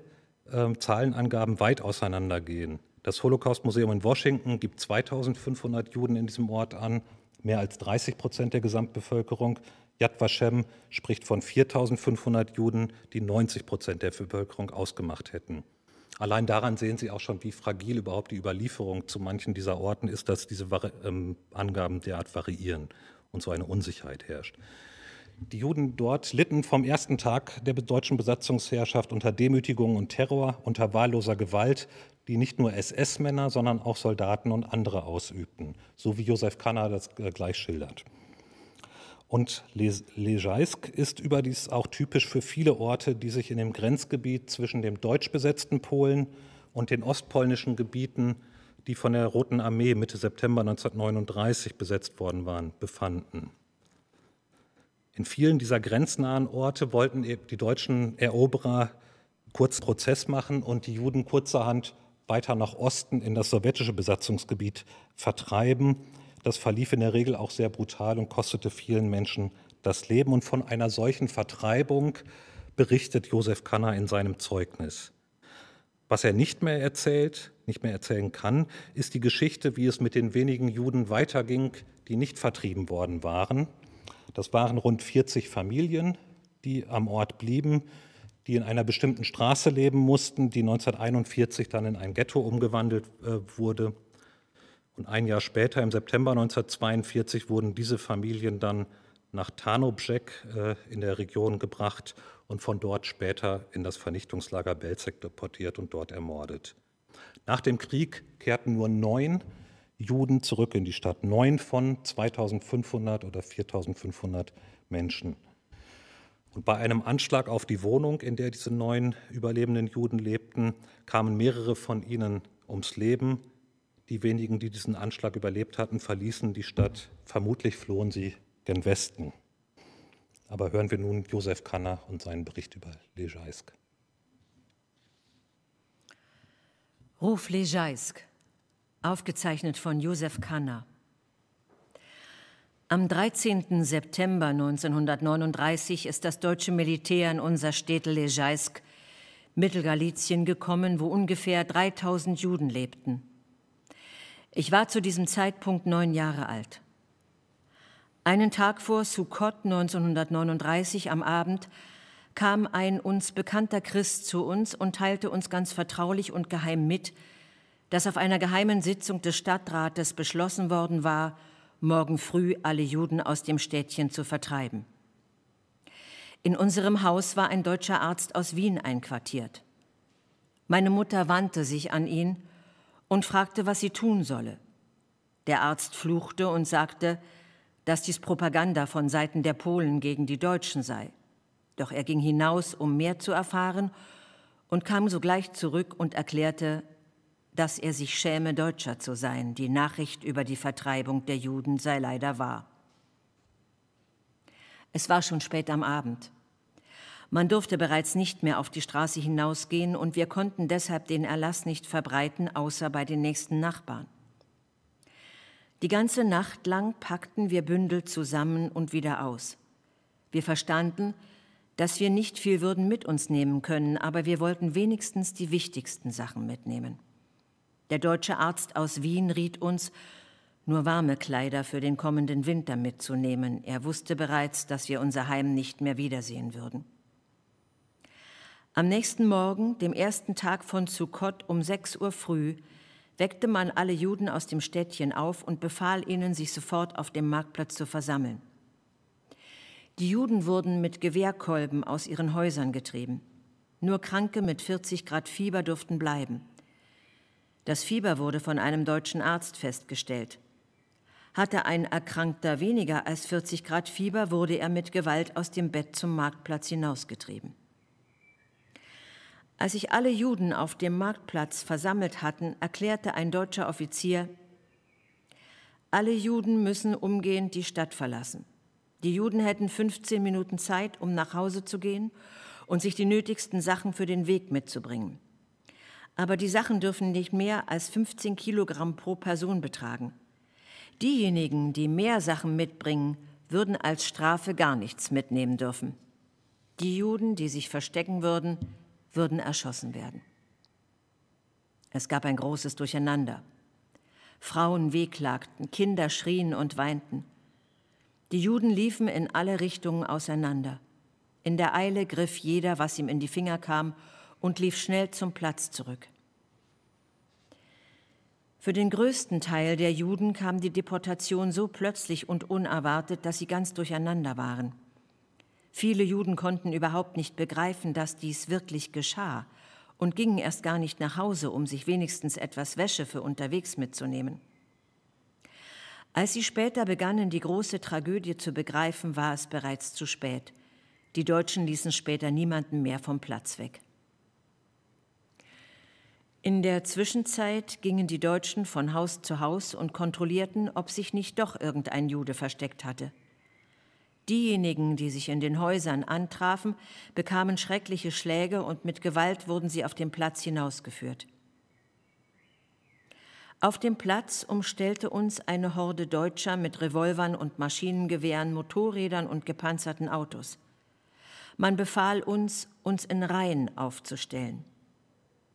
äh, Zahlenangaben weit auseinandergehen. Das Holocaust-Museum in Washington gibt 2500 Juden in diesem Ort an, mehr als 30 Prozent der Gesamtbevölkerung. Yad Vashem spricht von 4500 Juden, die 90 Prozent der Bevölkerung ausgemacht hätten. Allein daran sehen Sie auch schon, wie fragil überhaupt die Überlieferung zu manchen dieser Orten ist, dass diese ähm, Angaben derart variieren und so eine Unsicherheit herrscht. Die Juden dort litten vom ersten Tag der deutschen Besatzungsherrschaft unter Demütigung und Terror, unter wahlloser Gewalt, die nicht nur SS-Männer, sondern auch Soldaten und andere ausübten, so wie Josef Kanner das äh, gleich schildert. Und Lejaisk ist überdies auch typisch für viele Orte, die sich in dem Grenzgebiet zwischen dem deutsch besetzten Polen und den ostpolnischen Gebieten, die von der Roten Armee Mitte September 1939 besetzt worden waren, befanden. In vielen dieser grenznahen Orte wollten e-, die deutschen Eroberer kurz Prozess machen und die Juden kurzerhand weiter nach Osten in das sowjetische Besatzungsgebiet vertreiben das verlief in der Regel auch sehr brutal und kostete vielen Menschen das Leben. Und von einer solchen Vertreibung berichtet Josef Kanner in seinem Zeugnis. Was er nicht mehr erzählt, nicht mehr erzählen kann, ist die Geschichte, wie es mit den wenigen Juden weiterging, die nicht vertrieben worden waren. Das waren rund 40 Familien, die am Ort blieben, die in einer bestimmten Straße leben mussten, die 1941 dann in ein Ghetto umgewandelt äh, wurde. Und ein Jahr später, im September 1942, wurden diese Familien dann nach Tarnobrzeg äh, in der Region gebracht und von dort später in das Vernichtungslager Belzec deportiert und dort ermordet. Nach dem Krieg kehrten nur neun Juden zurück in die Stadt, neun von 2500 oder 4500 Menschen. Und bei einem Anschlag auf die Wohnung, in der diese neun überlebenden Juden lebten, kamen mehrere von ihnen ums Leben. Die wenigen, die diesen Anschlag überlebt hatten, verließen die Stadt. Vermutlich flohen sie gen Westen. Aber hören wir nun Josef Kanner und seinen Bericht über Lejeisk. Ruf Lejeisk, aufgezeichnet von Josef Kanner. Am 13. September 1939 ist das deutsche Militär in unser Städtel Lejeisk, Mittelgalizien, gekommen, wo ungefähr 3000 Juden lebten. Ich war zu diesem Zeitpunkt neun Jahre alt. Einen Tag vor Sukkot 1939 am Abend kam ein uns bekannter Christ zu uns und teilte uns ganz vertraulich und geheim mit, dass auf einer geheimen Sitzung des Stadtrates beschlossen worden war, morgen früh alle Juden aus dem Städtchen zu vertreiben. In unserem Haus war ein deutscher Arzt aus Wien einquartiert. Meine Mutter wandte sich an ihn und fragte, was sie tun solle. Der Arzt fluchte und sagte, dass dies Propaganda von Seiten der Polen gegen die Deutschen sei. Doch er ging hinaus, um mehr zu erfahren, und kam sogleich zurück und erklärte, dass er sich schäme, Deutscher zu sein. Die Nachricht über die Vertreibung der Juden sei leider wahr. Es war schon spät am Abend. Man durfte bereits nicht mehr auf die Straße hinausgehen und wir konnten deshalb den Erlass nicht verbreiten, außer bei den nächsten Nachbarn. Die ganze Nacht lang packten wir Bündel zusammen und wieder aus. Wir verstanden, dass wir nicht viel würden mit uns nehmen können, aber wir wollten wenigstens die wichtigsten Sachen mitnehmen. Der deutsche Arzt aus Wien riet uns, nur warme Kleider für den kommenden Winter mitzunehmen. Er wusste bereits, dass wir unser Heim nicht mehr wiedersehen würden. Am nächsten Morgen, dem ersten Tag von Sukkot um 6 Uhr früh, weckte man alle Juden aus dem Städtchen auf und befahl ihnen, sich sofort auf dem Marktplatz zu versammeln. Die Juden wurden mit Gewehrkolben aus ihren Häusern getrieben. Nur Kranke mit 40 Grad Fieber durften bleiben. Das Fieber wurde von einem deutschen Arzt festgestellt. Hatte ein Erkrankter weniger als 40 Grad Fieber, wurde er mit Gewalt aus dem Bett zum Marktplatz hinausgetrieben. Als sich alle Juden auf dem Marktplatz versammelt hatten, erklärte ein deutscher Offizier, alle Juden müssen umgehend die Stadt verlassen. Die Juden hätten 15 Minuten Zeit, um nach Hause zu gehen und sich die nötigsten Sachen für den Weg mitzubringen. Aber die Sachen dürfen nicht mehr als 15 Kilogramm pro Person betragen. Diejenigen, die mehr Sachen mitbringen, würden als Strafe gar nichts mitnehmen dürfen. Die Juden, die sich verstecken würden, würden erschossen werden. Es gab ein großes Durcheinander. Frauen wehklagten, Kinder schrien und weinten. Die Juden liefen in alle Richtungen auseinander. In der Eile griff jeder, was ihm in die Finger kam, und lief schnell zum Platz zurück. Für den größten Teil der Juden kam die Deportation so plötzlich und unerwartet, dass sie ganz durcheinander waren. Viele Juden konnten überhaupt nicht begreifen, dass dies wirklich geschah und gingen erst gar nicht nach Hause, um sich wenigstens etwas Wäsche für unterwegs mitzunehmen. Als sie später begannen, die große Tragödie zu begreifen, war es bereits zu spät. Die Deutschen ließen später niemanden mehr vom Platz weg. In der Zwischenzeit gingen die Deutschen von Haus zu Haus und kontrollierten, ob sich nicht doch irgendein Jude versteckt hatte. Diejenigen, die sich in den Häusern antrafen, bekamen schreckliche Schläge und mit Gewalt wurden sie auf den Platz hinausgeführt. Auf dem Platz umstellte uns eine Horde Deutscher mit Revolvern und Maschinengewehren, Motorrädern und gepanzerten Autos. Man befahl uns, uns in Reihen aufzustellen.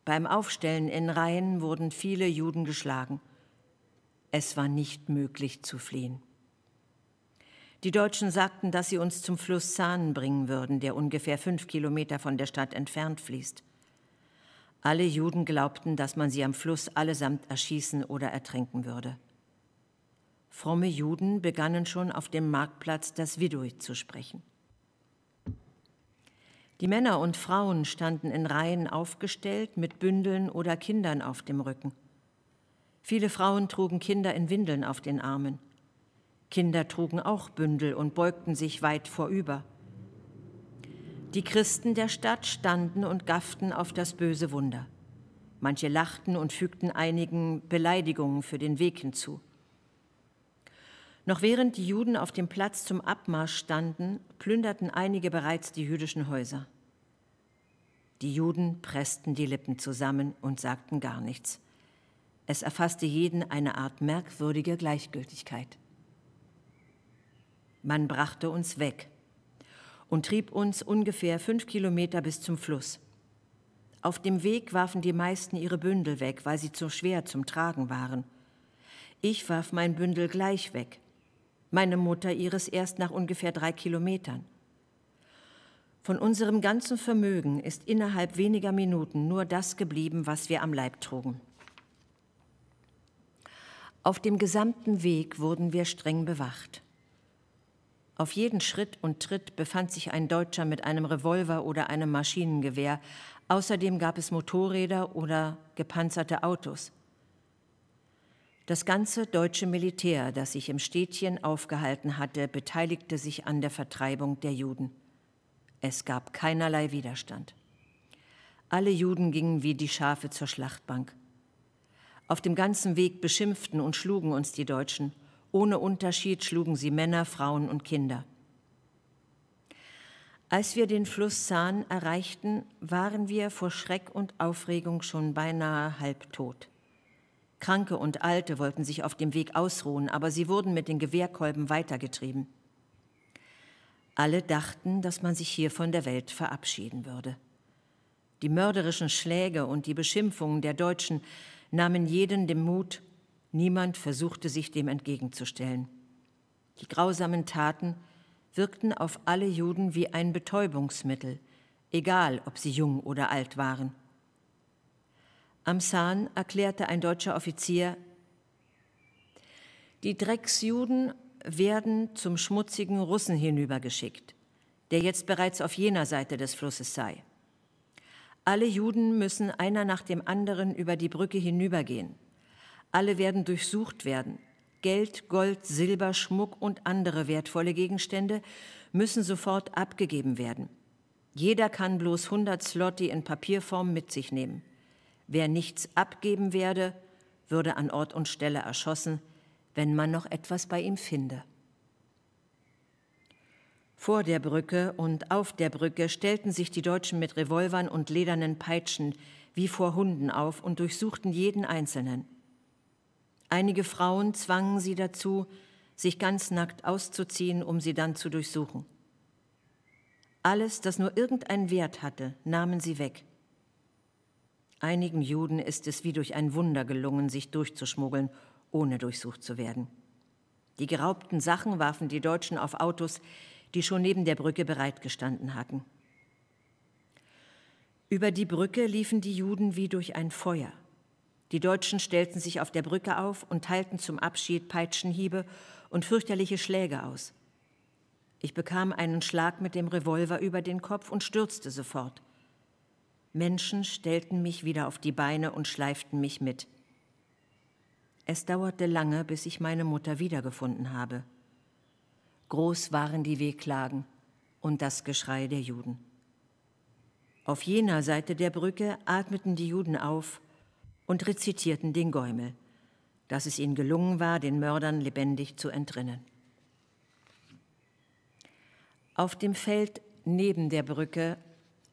Beim Aufstellen in Reihen wurden viele Juden geschlagen. Es war nicht möglich zu fliehen. Die Deutschen sagten, dass sie uns zum Fluss Zahnen bringen würden, der ungefähr fünf Kilometer von der Stadt entfernt fließt. Alle Juden glaubten, dass man sie am Fluss allesamt erschießen oder ertränken würde. Fromme Juden begannen schon auf dem Marktplatz das Widui zu sprechen. Die Männer und Frauen standen in Reihen aufgestellt mit Bündeln oder Kindern auf dem Rücken. Viele Frauen trugen Kinder in Windeln auf den Armen. Kinder trugen auch Bündel und beugten sich weit vorüber. Die Christen der Stadt standen und gafften auf das böse Wunder. Manche lachten und fügten einigen Beleidigungen für den Weg hinzu. Noch während die Juden auf dem Platz zum Abmarsch standen, plünderten einige bereits die jüdischen Häuser. Die Juden pressten die Lippen zusammen und sagten gar nichts. Es erfasste jeden eine Art merkwürdige Gleichgültigkeit. Man brachte uns weg und trieb uns ungefähr fünf Kilometer bis zum Fluss. Auf dem Weg warfen die meisten ihre Bündel weg, weil sie zu schwer zum Tragen waren. Ich warf mein Bündel gleich weg, meine Mutter ihres erst nach ungefähr drei Kilometern. Von unserem ganzen Vermögen ist innerhalb weniger Minuten nur das geblieben, was wir am Leib trugen. Auf dem gesamten Weg wurden wir streng bewacht. Auf jeden Schritt und Tritt befand sich ein Deutscher mit einem Revolver oder einem Maschinengewehr. Außerdem gab es Motorräder oder gepanzerte Autos. Das ganze deutsche Militär, das sich im Städtchen aufgehalten hatte, beteiligte sich an der Vertreibung der Juden. Es gab keinerlei Widerstand. Alle Juden gingen wie die Schafe zur Schlachtbank. Auf dem ganzen Weg beschimpften und schlugen uns die Deutschen. Ohne Unterschied schlugen sie Männer, Frauen und Kinder. Als wir den Fluss Zahn erreichten, waren wir vor Schreck und Aufregung schon beinahe halbtot. Kranke und Alte wollten sich auf dem Weg ausruhen, aber sie wurden mit den Gewehrkolben weitergetrieben. Alle dachten, dass man sich hier von der Welt verabschieden würde. Die mörderischen Schläge und die Beschimpfungen der Deutschen nahmen jeden den Mut Niemand versuchte sich dem entgegenzustellen. Die grausamen Taten wirkten auf alle Juden wie ein Betäubungsmittel, egal ob sie jung oder alt waren. Am Sahn erklärte ein deutscher Offizier, die Drecksjuden werden zum schmutzigen Russen hinübergeschickt, der jetzt bereits auf jener Seite des Flusses sei. Alle Juden müssen einer nach dem anderen über die Brücke hinübergehen. Alle werden durchsucht werden. Geld, Gold, Silber, Schmuck und andere wertvolle Gegenstände müssen sofort abgegeben werden. Jeder kann bloß 100 Slotti in Papierform mit sich nehmen. Wer nichts abgeben werde, würde an Ort und Stelle erschossen, wenn man noch etwas bei ihm finde. Vor der Brücke und auf der Brücke stellten sich die Deutschen mit Revolvern und ledernen Peitschen wie vor Hunden auf und durchsuchten jeden Einzelnen. Einige Frauen zwangen sie dazu, sich ganz nackt auszuziehen, um sie dann zu durchsuchen. Alles, das nur irgendeinen Wert hatte, nahmen sie weg. Einigen Juden ist es wie durch ein Wunder gelungen, sich durchzuschmuggeln, ohne durchsucht zu werden. Die geraubten Sachen warfen die Deutschen auf Autos, die schon neben der Brücke bereitgestanden hatten. Über die Brücke liefen die Juden wie durch ein Feuer. Die Deutschen stellten sich auf der Brücke auf und teilten zum Abschied Peitschenhiebe und fürchterliche Schläge aus. Ich bekam einen Schlag mit dem Revolver über den Kopf und stürzte sofort. Menschen stellten mich wieder auf die Beine und schleiften mich mit. Es dauerte lange, bis ich meine Mutter wiedergefunden habe. Groß waren die Wehklagen und das Geschrei der Juden. Auf jener Seite der Brücke atmeten die Juden auf und rezitierten den Gäumel, dass es ihnen gelungen war, den Mördern lebendig zu entrinnen. Auf dem Feld neben der Brücke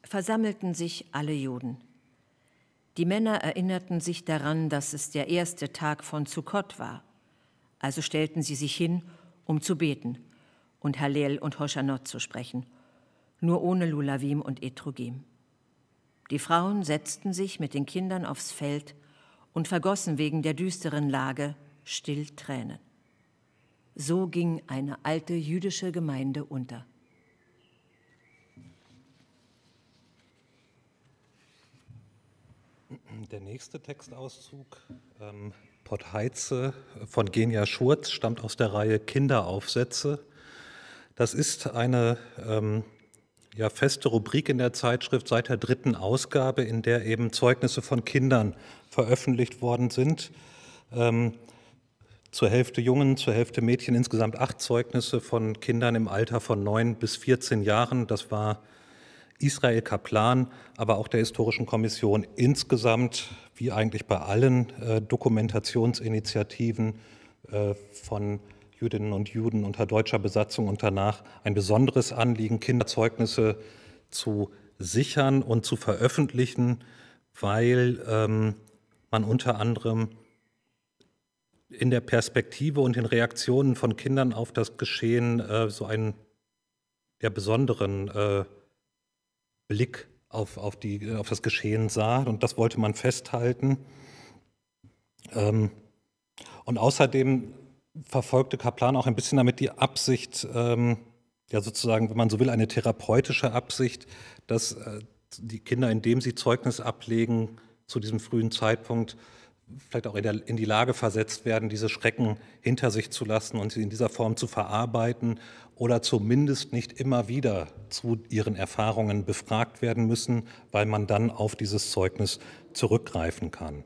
versammelten sich alle Juden. Die Männer erinnerten sich daran, dass es der erste Tag von Sukkot war. Also stellten sie sich hin, um zu beten und Hallel und Hoshanot zu sprechen, nur ohne Lulavim und Etrogim. Die Frauen setzten sich mit den Kindern aufs Feld und vergossen wegen der düsteren Lage still Tränen. So ging eine alte jüdische Gemeinde unter. Der nächste Textauszug, ähm, Pott von Genia Schurz, stammt aus der Reihe Kinderaufsätze. Das ist eine ähm, ja feste Rubrik in der Zeitschrift seit der dritten Ausgabe, in der eben Zeugnisse von Kindern veröffentlicht worden sind. Ähm, zur Hälfte Jungen, zur Hälfte Mädchen, insgesamt acht Zeugnisse von Kindern im Alter von neun bis 14 Jahren. Das war Israel Kaplan, aber auch der Historischen Kommission insgesamt, wie eigentlich bei allen äh, Dokumentationsinitiativen äh, von Jüdinnen und Juden unter deutscher Besatzung und danach ein besonderes Anliegen, Kinderzeugnisse zu sichern und zu veröffentlichen, weil ähm, man unter anderem in der Perspektive und den Reaktionen von Kindern auf das Geschehen äh, so einen der besonderen äh, Blick auf, auf, die, äh, auf das Geschehen sah. Und das wollte man festhalten. Ähm, und außerdem verfolgte Kaplan auch ein bisschen damit die Absicht, ähm, ja sozusagen, wenn man so will, eine therapeutische Absicht, dass äh, die Kinder, indem sie Zeugnis ablegen, zu diesem frühen Zeitpunkt vielleicht auch in, der, in, die Lage versetzt werden, diese Schrecken hinter sich zu lassen und sie in dieser Form zu verarbeiten oder zumindest nicht immer wieder zu ihren Erfahrungen befragt werden müssen, weil man dann auf dieses Zeugnis zurückgreifen kann.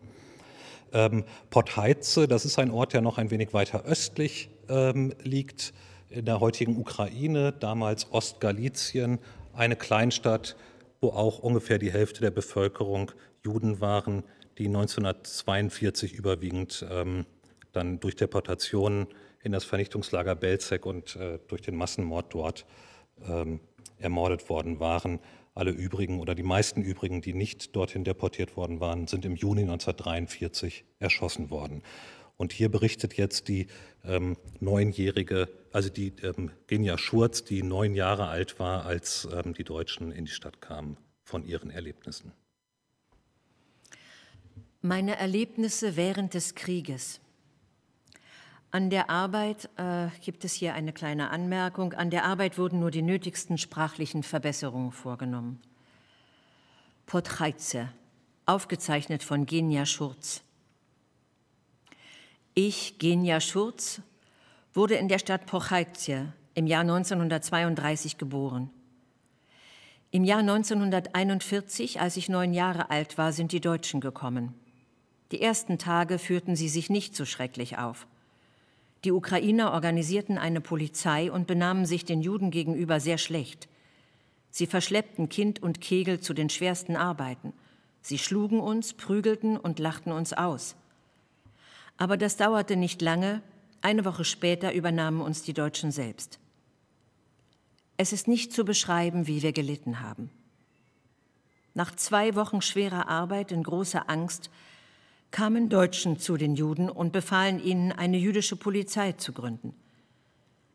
Ähm, Port Heize, das ist ein Ort, der noch ein wenig weiter östlich ähm, liegt, in der heutigen Ukraine, damals Ostgalizien, eine Kleinstadt, wo auch ungefähr die Hälfte der Bevölkerung Juden waren, die 1942 überwiegend ähm, dann durch Deportationen in das Vernichtungslager Belzec und äh, durch den Massenmord dort ähm, ermordet worden waren. Alle übrigen oder die meisten übrigen, die nicht dorthin deportiert worden waren, sind im Juni 1943 erschossen worden. Und hier berichtet jetzt die ähm, neunjährige, also die ähm, Genia Schurz, die neun Jahre alt war, als ähm, die Deutschen in die Stadt kamen, von ihren Erlebnissen. Meine Erlebnisse während des Krieges. An der Arbeit äh, gibt es hier eine kleine Anmerkung. An der Arbeit wurden nur die nötigsten sprachlichen Verbesserungen vorgenommen. Portreize, aufgezeichnet von Genia Schurz. Ich, Genia Schurz, wurde in der Stadt Porchaize im Jahr 1932 geboren. Im Jahr 1941, als ich neun Jahre alt war, sind die Deutschen gekommen. Die ersten Tage führten sie sich nicht so schrecklich auf. Die Ukrainer organisierten eine Polizei und benahmen sich den Juden gegenüber sehr schlecht. Sie verschleppten Kind und Kegel zu den schwersten Arbeiten. Sie schlugen uns, prügelten und lachten uns aus. Aber das dauerte nicht lange. Eine Woche später übernahmen uns die Deutschen selbst. Es ist nicht zu beschreiben, wie wir gelitten haben. Nach zwei Wochen schwerer Arbeit in großer Angst kamen Deutschen zu den Juden und befahlen ihnen, eine jüdische Polizei zu gründen.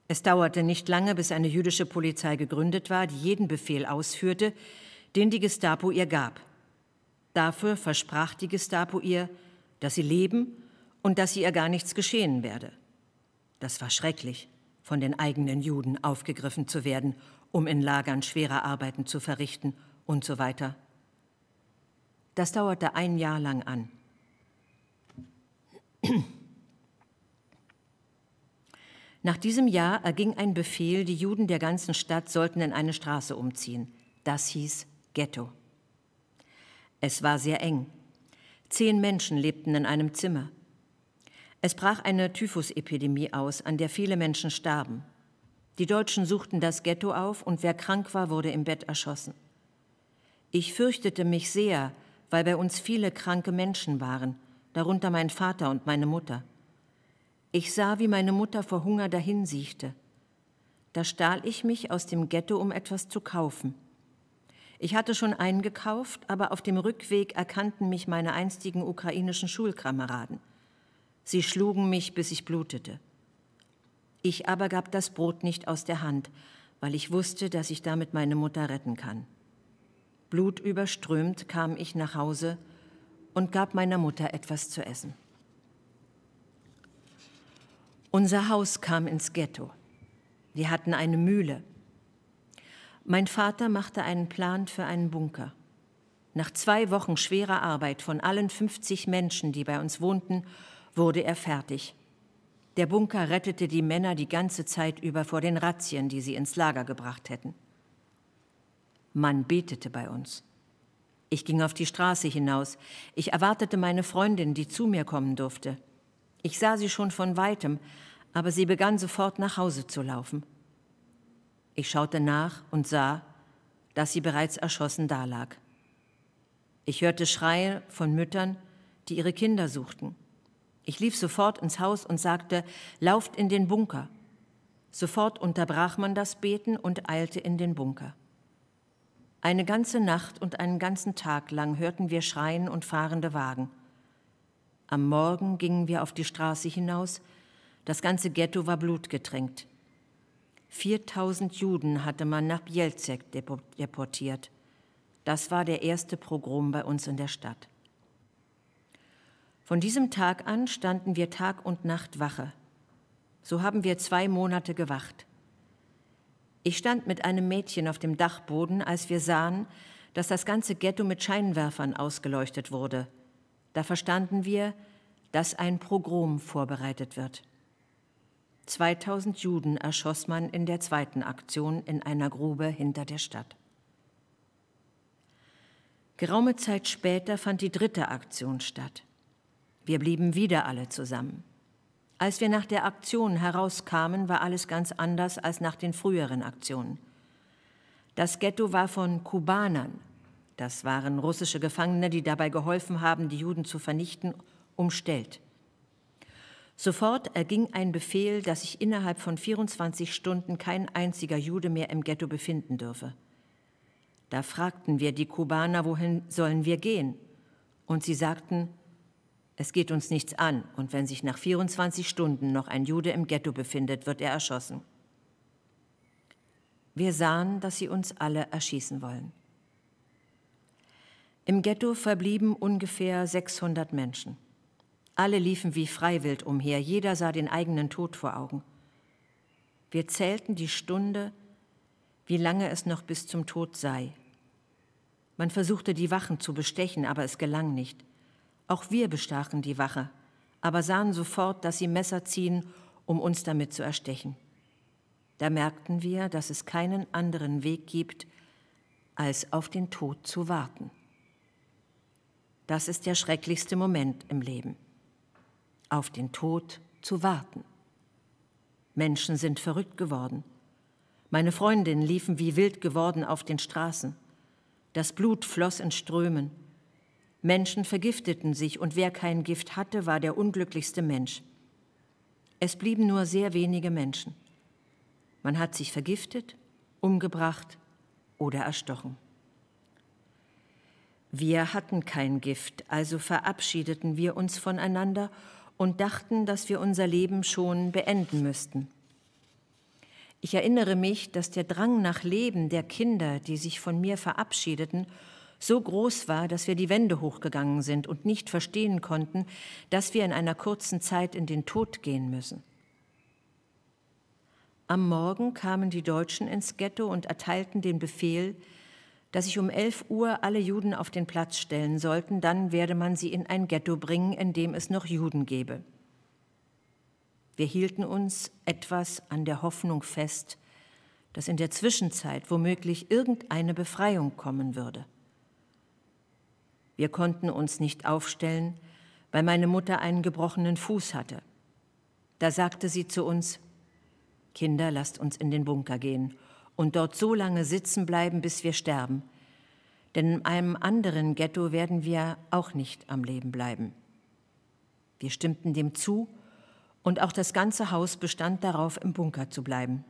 Es dauerte nicht lange, bis eine jüdische Polizei gegründet war, die jeden Befehl ausführte, den die Gestapo ihr gab. Dafür versprach die Gestapo ihr, dass sie leben und dass sie ihr gar nichts geschehen werde. Das war schrecklich, von den eigenen Juden aufgegriffen zu werden, um in Lagern schwere Arbeiten zu verrichten und so weiter. Das dauerte ein Jahr lang an. Nach diesem Jahr erging ein Befehl, die Juden der ganzen Stadt sollten in eine Straße umziehen. Das hieß Ghetto. Es war sehr eng. Zehn Menschen lebten in einem Zimmer. Es brach eine Typhusepidemie aus, an der viele Menschen starben. Die Deutschen suchten das Ghetto auf und wer krank war, wurde im Bett erschossen. Ich fürchtete mich sehr, weil bei uns viele kranke Menschen waren darunter mein Vater und meine Mutter. Ich sah, wie meine Mutter vor Hunger dahinsiechte. Da stahl ich mich aus dem Ghetto, um etwas zu kaufen. Ich hatte schon eingekauft, aber auf dem Rückweg erkannten mich meine einstigen ukrainischen Schulkameraden. Sie schlugen mich, bis ich blutete. Ich aber gab das Brot nicht aus der Hand, weil ich wusste, dass ich damit meine Mutter retten kann. Blutüberströmt kam ich nach Hause und gab meiner Mutter etwas zu essen. Unser Haus kam ins Ghetto. Wir hatten eine Mühle. Mein Vater machte einen Plan für einen Bunker. Nach zwei Wochen schwerer Arbeit von allen 50 Menschen, die bei uns wohnten, wurde er fertig. Der Bunker rettete die Männer die ganze Zeit über vor den Razzien, die sie ins Lager gebracht hätten. Man betete bei uns. Ich ging auf die Straße hinaus. Ich erwartete meine Freundin, die zu mir kommen durfte. Ich sah sie schon von weitem, aber sie begann sofort nach Hause zu laufen. Ich schaute nach und sah, dass sie bereits erschossen dalag. Ich hörte Schreie von Müttern, die ihre Kinder suchten. Ich lief sofort ins Haus und sagte, lauft in den Bunker. Sofort unterbrach man das Beten und eilte in den Bunker. Eine ganze Nacht und einen ganzen Tag lang hörten wir Schreien und fahrende Wagen. Am Morgen gingen wir auf die Straße hinaus. Das ganze Ghetto war blutgetränkt. 4000 Juden hatte man nach Bielzek deportiert. Das war der erste Pogrom bei uns in der Stadt. Von diesem Tag an standen wir Tag und Nacht Wache. So haben wir zwei Monate gewacht. Ich stand mit einem Mädchen auf dem Dachboden, als wir sahen, dass das ganze Ghetto mit Scheinwerfern ausgeleuchtet wurde. Da verstanden wir, dass ein Pogrom vorbereitet wird. 2000 Juden erschoss man in der zweiten Aktion in einer Grube hinter der Stadt. Geraume Zeit später fand die dritte Aktion statt. Wir blieben wieder alle zusammen. Als wir nach der Aktion herauskamen, war alles ganz anders als nach den früheren Aktionen. Das Ghetto war von Kubanern. Das waren russische Gefangene, die dabei geholfen haben, die Juden zu vernichten, umstellt. Sofort erging ein Befehl, dass sich innerhalb von 24 Stunden kein einziger Jude mehr im Ghetto befinden dürfe. Da fragten wir die Kubaner, wohin sollen wir gehen? Und sie sagten, es geht uns nichts an, und wenn sich nach 24 Stunden noch ein Jude im Ghetto befindet, wird er erschossen. Wir sahen, dass sie uns alle erschießen wollen. Im Ghetto verblieben ungefähr 600 Menschen. Alle liefen wie freiwild umher, jeder sah den eigenen Tod vor Augen. Wir zählten die Stunde, wie lange es noch bis zum Tod sei. Man versuchte die Wachen zu bestechen, aber es gelang nicht. Auch wir bestachen die Wache, aber sahen sofort, dass sie Messer ziehen, um uns damit zu erstechen. Da merkten wir, dass es keinen anderen Weg gibt, als auf den Tod zu warten. Das ist der schrecklichste Moment im Leben. Auf den Tod zu warten. Menschen sind verrückt geworden. Meine Freundinnen liefen wie wild geworden auf den Straßen. Das Blut floss in Strömen. Menschen vergifteten sich und wer kein Gift hatte, war der unglücklichste Mensch. Es blieben nur sehr wenige Menschen. Man hat sich vergiftet, umgebracht oder erstochen. Wir hatten kein Gift, also verabschiedeten wir uns voneinander und dachten, dass wir unser Leben schon beenden müssten. Ich erinnere mich, dass der Drang nach Leben der Kinder, die sich von mir verabschiedeten, so groß war, dass wir die Wände hochgegangen sind und nicht verstehen konnten, dass wir in einer kurzen Zeit in den Tod gehen müssen. Am Morgen kamen die Deutschen ins Ghetto und erteilten den Befehl, dass sich um 11 Uhr alle Juden auf den Platz stellen sollten, dann werde man sie in ein Ghetto bringen, in dem es noch Juden gebe. Wir hielten uns etwas an der Hoffnung fest, dass in der Zwischenzeit womöglich irgendeine Befreiung kommen würde. Wir konnten uns nicht aufstellen, weil meine Mutter einen gebrochenen Fuß hatte. Da sagte sie zu uns, Kinder, lasst uns in den Bunker gehen und dort so lange sitzen bleiben, bis wir sterben. Denn in einem anderen Ghetto werden wir auch nicht am Leben bleiben. Wir stimmten dem zu und auch das ganze Haus bestand darauf, im Bunker zu bleiben.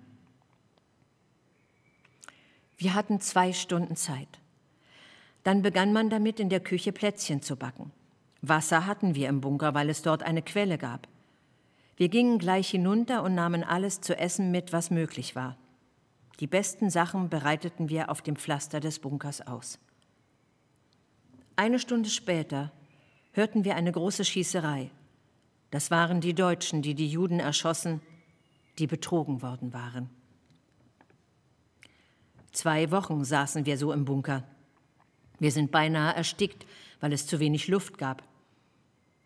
Wir hatten zwei Stunden Zeit. Dann begann man damit, in der Küche Plätzchen zu backen. Wasser hatten wir im Bunker, weil es dort eine Quelle gab. Wir gingen gleich hinunter und nahmen alles zu essen mit, was möglich war. Die besten Sachen bereiteten wir auf dem Pflaster des Bunkers aus. Eine Stunde später hörten wir eine große Schießerei. Das waren die Deutschen, die die Juden erschossen, die betrogen worden waren. Zwei Wochen saßen wir so im Bunker. Wir sind beinahe erstickt, weil es zu wenig Luft gab.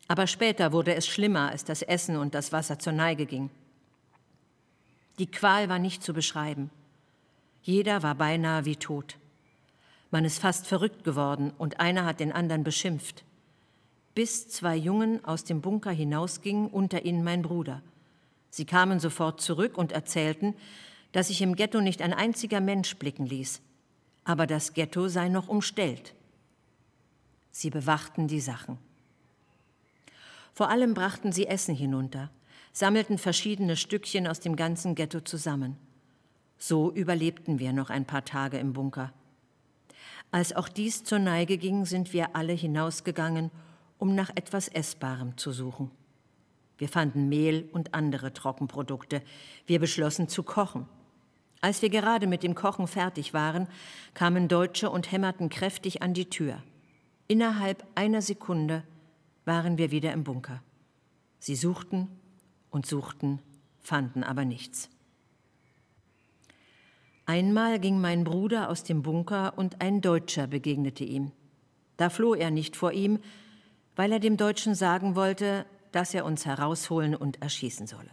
Aber später wurde es schlimmer, als das Essen und das Wasser zur Neige ging. Die Qual war nicht zu beschreiben. Jeder war beinahe wie tot. Man ist fast verrückt geworden und einer hat den anderen beschimpft. Bis zwei Jungen aus dem Bunker hinausgingen, unter ihnen mein Bruder. Sie kamen sofort zurück und erzählten, dass sich im Ghetto nicht ein einziger Mensch blicken ließ aber das Ghetto sei noch umstellt. Sie bewachten die Sachen. Vor allem brachten sie Essen hinunter, sammelten verschiedene Stückchen aus dem ganzen Ghetto zusammen. So überlebten wir noch ein paar Tage im Bunker. Als auch dies zur Neige ging, sind wir alle hinausgegangen, um nach etwas Essbarem zu suchen. Wir fanden Mehl und andere Trockenprodukte. Wir beschlossen zu kochen. Als wir gerade mit dem Kochen fertig waren, kamen Deutsche und hämmerten kräftig an die Tür. Innerhalb einer Sekunde waren wir wieder im Bunker. Sie suchten und suchten, fanden aber nichts. Einmal ging mein Bruder aus dem Bunker und ein Deutscher begegnete ihm. Da floh er nicht vor ihm, weil er dem Deutschen sagen wollte, dass er uns herausholen und erschießen solle.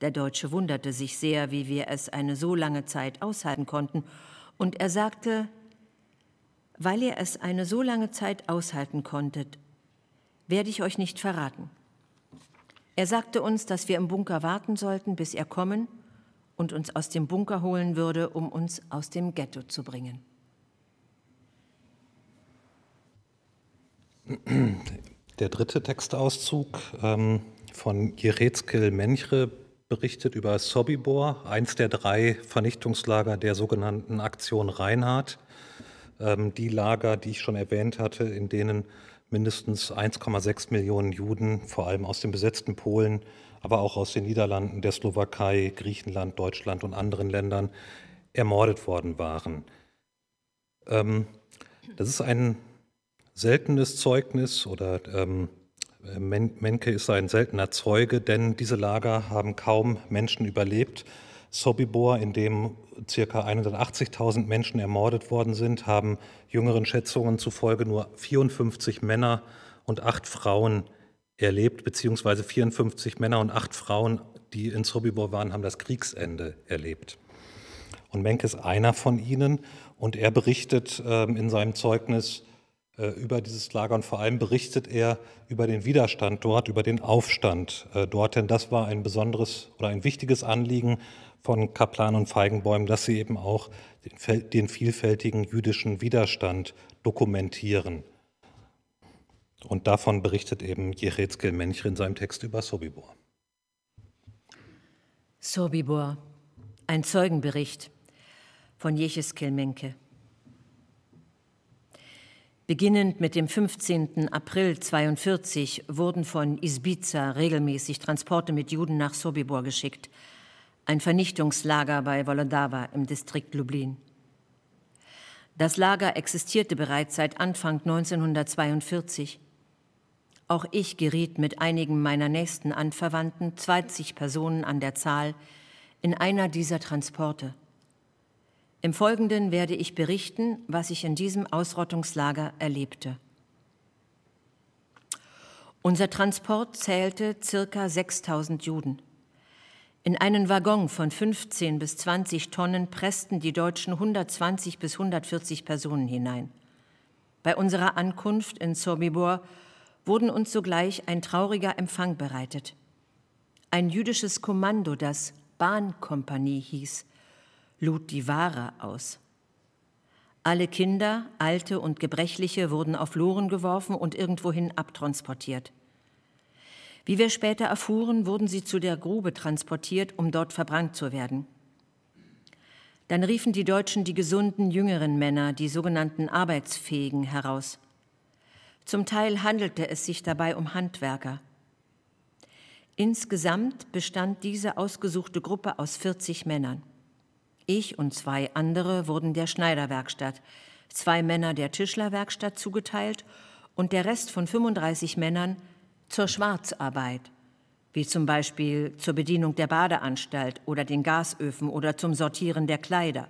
Der Deutsche wunderte sich sehr, wie wir es eine so lange Zeit aushalten konnten, und er sagte, weil ihr es eine so lange Zeit aushalten konntet, werde ich euch nicht verraten. Er sagte uns, dass wir im Bunker warten sollten, bis er kommen und uns aus dem Bunker holen würde, um uns aus dem Ghetto zu bringen. Der dritte Textauszug ähm, von Jerezkel Menchre berichtet über Sobibor, eins der drei Vernichtungslager der sogenannten Aktion Reinhardt. Ähm, die Lager, die ich schon erwähnt hatte, in denen mindestens 1,6 Millionen Juden, vor allem aus dem besetzten Polen, aber auch aus den Niederlanden, der Slowakei, Griechenland, Deutschland und anderen Ländern ermordet worden waren. Ähm, das ist ein seltenes Zeugnis oder ähm, Men Menke ist ein seltener Zeuge, denn diese Lager haben kaum Menschen überlebt. Sobibor, in dem ca. 180.000 Menschen ermordet worden sind, haben jüngeren Schätzungen zufolge nur 54 Männer und acht Frauen erlebt, beziehungsweise 54 Männer und acht Frauen, die in Sobibor waren, haben das Kriegsende erlebt. Und Menke ist einer von ihnen und er berichtet äh, in seinem Zeugnis, äh, über dieses Lager und vor allem berichtet er über den Widerstand dort, über den Aufstand äh, dort, denn das war ein besonderes oder ein wichtiges Anliegen von Kaplan und Feigenbäumen, dass sie eben auch den, den vielfältigen jüdischen Widerstand dokumentieren. Und davon berichtet eben Jechetzkel Mencher in seinem Text über Sobibor. Sobibor, ein Zeugenbericht von Jeches Menke. Beginnend mit dem 15. April 1942 wurden von Izbica regelmäßig Transporte mit Juden nach Sobibor geschickt, ein Vernichtungslager bei Volodawa im Distrikt Lublin. Das Lager existierte bereits seit Anfang 1942. Auch ich geriet mit einigen meiner nächsten Anverwandten, 20 Personen an der Zahl, in einer dieser Transporte. Im Folgenden werde ich berichten, was ich in diesem Ausrottungslager erlebte. Unser Transport zählte circa 6000 Juden. In einen Waggon von 15 bis 20 Tonnen pressten die Deutschen 120 bis 140 Personen hinein. Bei unserer Ankunft in Sobibor wurden uns sogleich ein trauriger Empfang bereitet. Ein jüdisches Kommando, das Bahnkompanie hieß, lud die Ware aus. Alle Kinder, Alte und Gebrechliche wurden auf Loren geworfen und irgendwohin abtransportiert. Wie wir später erfuhren, wurden sie zu der Grube transportiert, um dort verbrannt zu werden. Dann riefen die Deutschen die gesunden jüngeren Männer, die sogenannten Arbeitsfähigen, heraus. Zum Teil handelte es sich dabei um Handwerker. Insgesamt bestand diese ausgesuchte Gruppe aus 40 Männern. Ich und zwei andere wurden der Schneiderwerkstatt, zwei Männer der Tischlerwerkstatt zugeteilt und der Rest von 35 Männern zur Schwarzarbeit, wie zum Beispiel zur Bedienung der Badeanstalt oder den Gasöfen oder zum Sortieren der Kleider,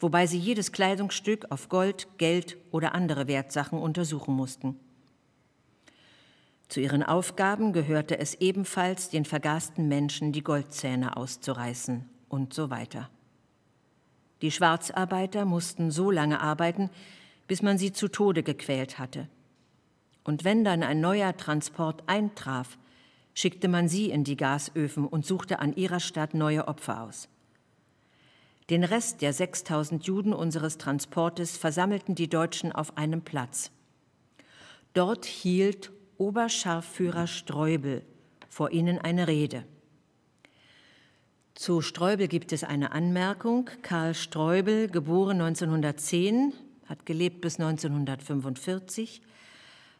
wobei sie jedes Kleidungsstück auf Gold, Geld oder andere Wertsachen untersuchen mussten. Zu ihren Aufgaben gehörte es ebenfalls, den vergasten Menschen die Goldzähne auszureißen und so weiter. Die Schwarzarbeiter mussten so lange arbeiten, bis man sie zu Tode gequält hatte. Und wenn dann ein neuer Transport eintraf, schickte man sie in die Gasöfen und suchte an ihrer Stadt neue Opfer aus. Den Rest der 6000 Juden unseres Transportes versammelten die Deutschen auf einem Platz. Dort hielt Oberscharfführer Streubel vor ihnen eine Rede. Zu Streubel gibt es eine Anmerkung. Karl Streubel, geboren 1910, hat gelebt bis 1945,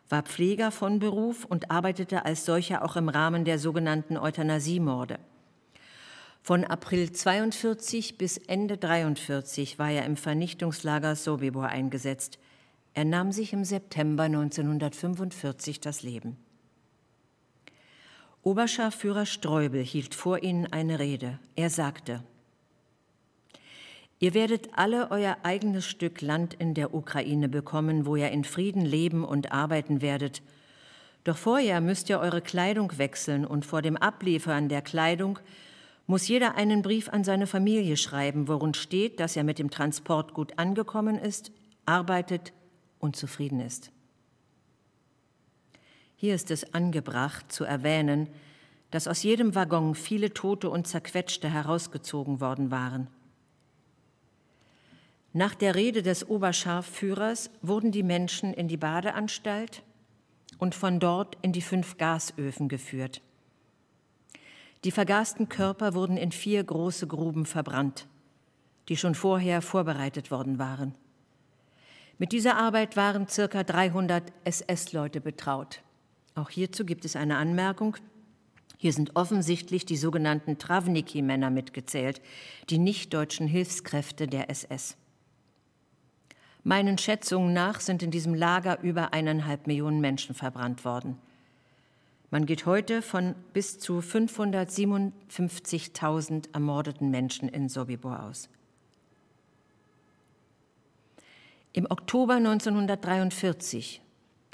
war Pfleger von Beruf und arbeitete als solcher auch im Rahmen der sogenannten Euthanasiemorde. Von April 1942 bis Ende 1943 war er im Vernichtungslager Sobibor eingesetzt. Er nahm sich im September 1945 das Leben. Oberscharführer Sträubel hielt vor ihnen eine Rede. Er sagte, Ihr werdet alle euer eigenes Stück Land in der Ukraine bekommen, wo ihr in Frieden leben und arbeiten werdet. Doch vorher müsst ihr eure Kleidung wechseln und vor dem Abliefern der Kleidung muss jeder einen Brief an seine Familie schreiben, worin steht, dass er mit dem Transport gut angekommen ist, arbeitet und zufrieden ist. Hier ist es angebracht zu erwähnen, dass aus jedem Waggon viele Tote und Zerquetschte herausgezogen worden waren. Nach der Rede des Oberscharfführers wurden die Menschen in die Badeanstalt und von dort in die fünf Gasöfen geführt. Die vergasten Körper wurden in vier große Gruben verbrannt, die schon vorher vorbereitet worden waren. Mit dieser Arbeit waren circa 300 SS-Leute betraut. Auch hierzu gibt es eine Anmerkung. Hier sind offensichtlich die sogenannten Travniki-Männer mitgezählt, die nichtdeutschen Hilfskräfte der SS. Meinen Schätzungen nach sind in diesem Lager über eineinhalb Millionen Menschen verbrannt worden. Man geht heute von bis zu 557.000 ermordeten Menschen in Sobibor aus. Im Oktober 1943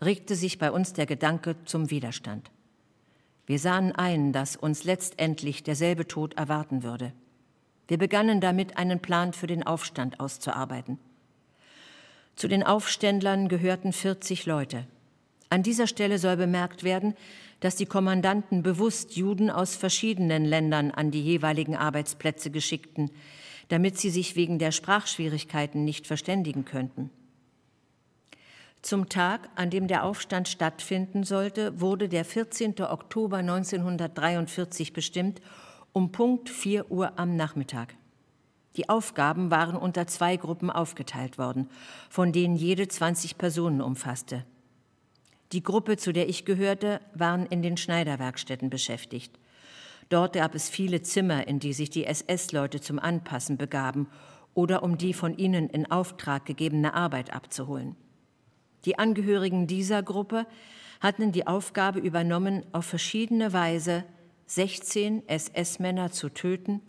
regte sich bei uns der Gedanke zum Widerstand. Wir sahen ein, dass uns letztendlich derselbe Tod erwarten würde. Wir begannen damit, einen Plan für den Aufstand auszuarbeiten. Zu den Aufständlern gehörten 40 Leute. An dieser Stelle soll bemerkt werden, dass die Kommandanten bewusst Juden aus verschiedenen Ländern an die jeweiligen Arbeitsplätze geschickten, damit sie sich wegen der Sprachschwierigkeiten nicht verständigen könnten. Zum Tag, an dem der Aufstand stattfinden sollte, wurde der 14. Oktober 1943 bestimmt, um Punkt 4 Uhr am Nachmittag. Die Aufgaben waren unter zwei Gruppen aufgeteilt worden, von denen jede 20 Personen umfasste. Die Gruppe, zu der ich gehörte, waren in den Schneiderwerkstätten beschäftigt. Dort gab es viele Zimmer, in die sich die SS-Leute zum Anpassen begaben oder um die von ihnen in Auftrag gegebene Arbeit abzuholen. Die Angehörigen dieser Gruppe hatten die Aufgabe übernommen, auf verschiedene Weise 16 SS-Männer zu töten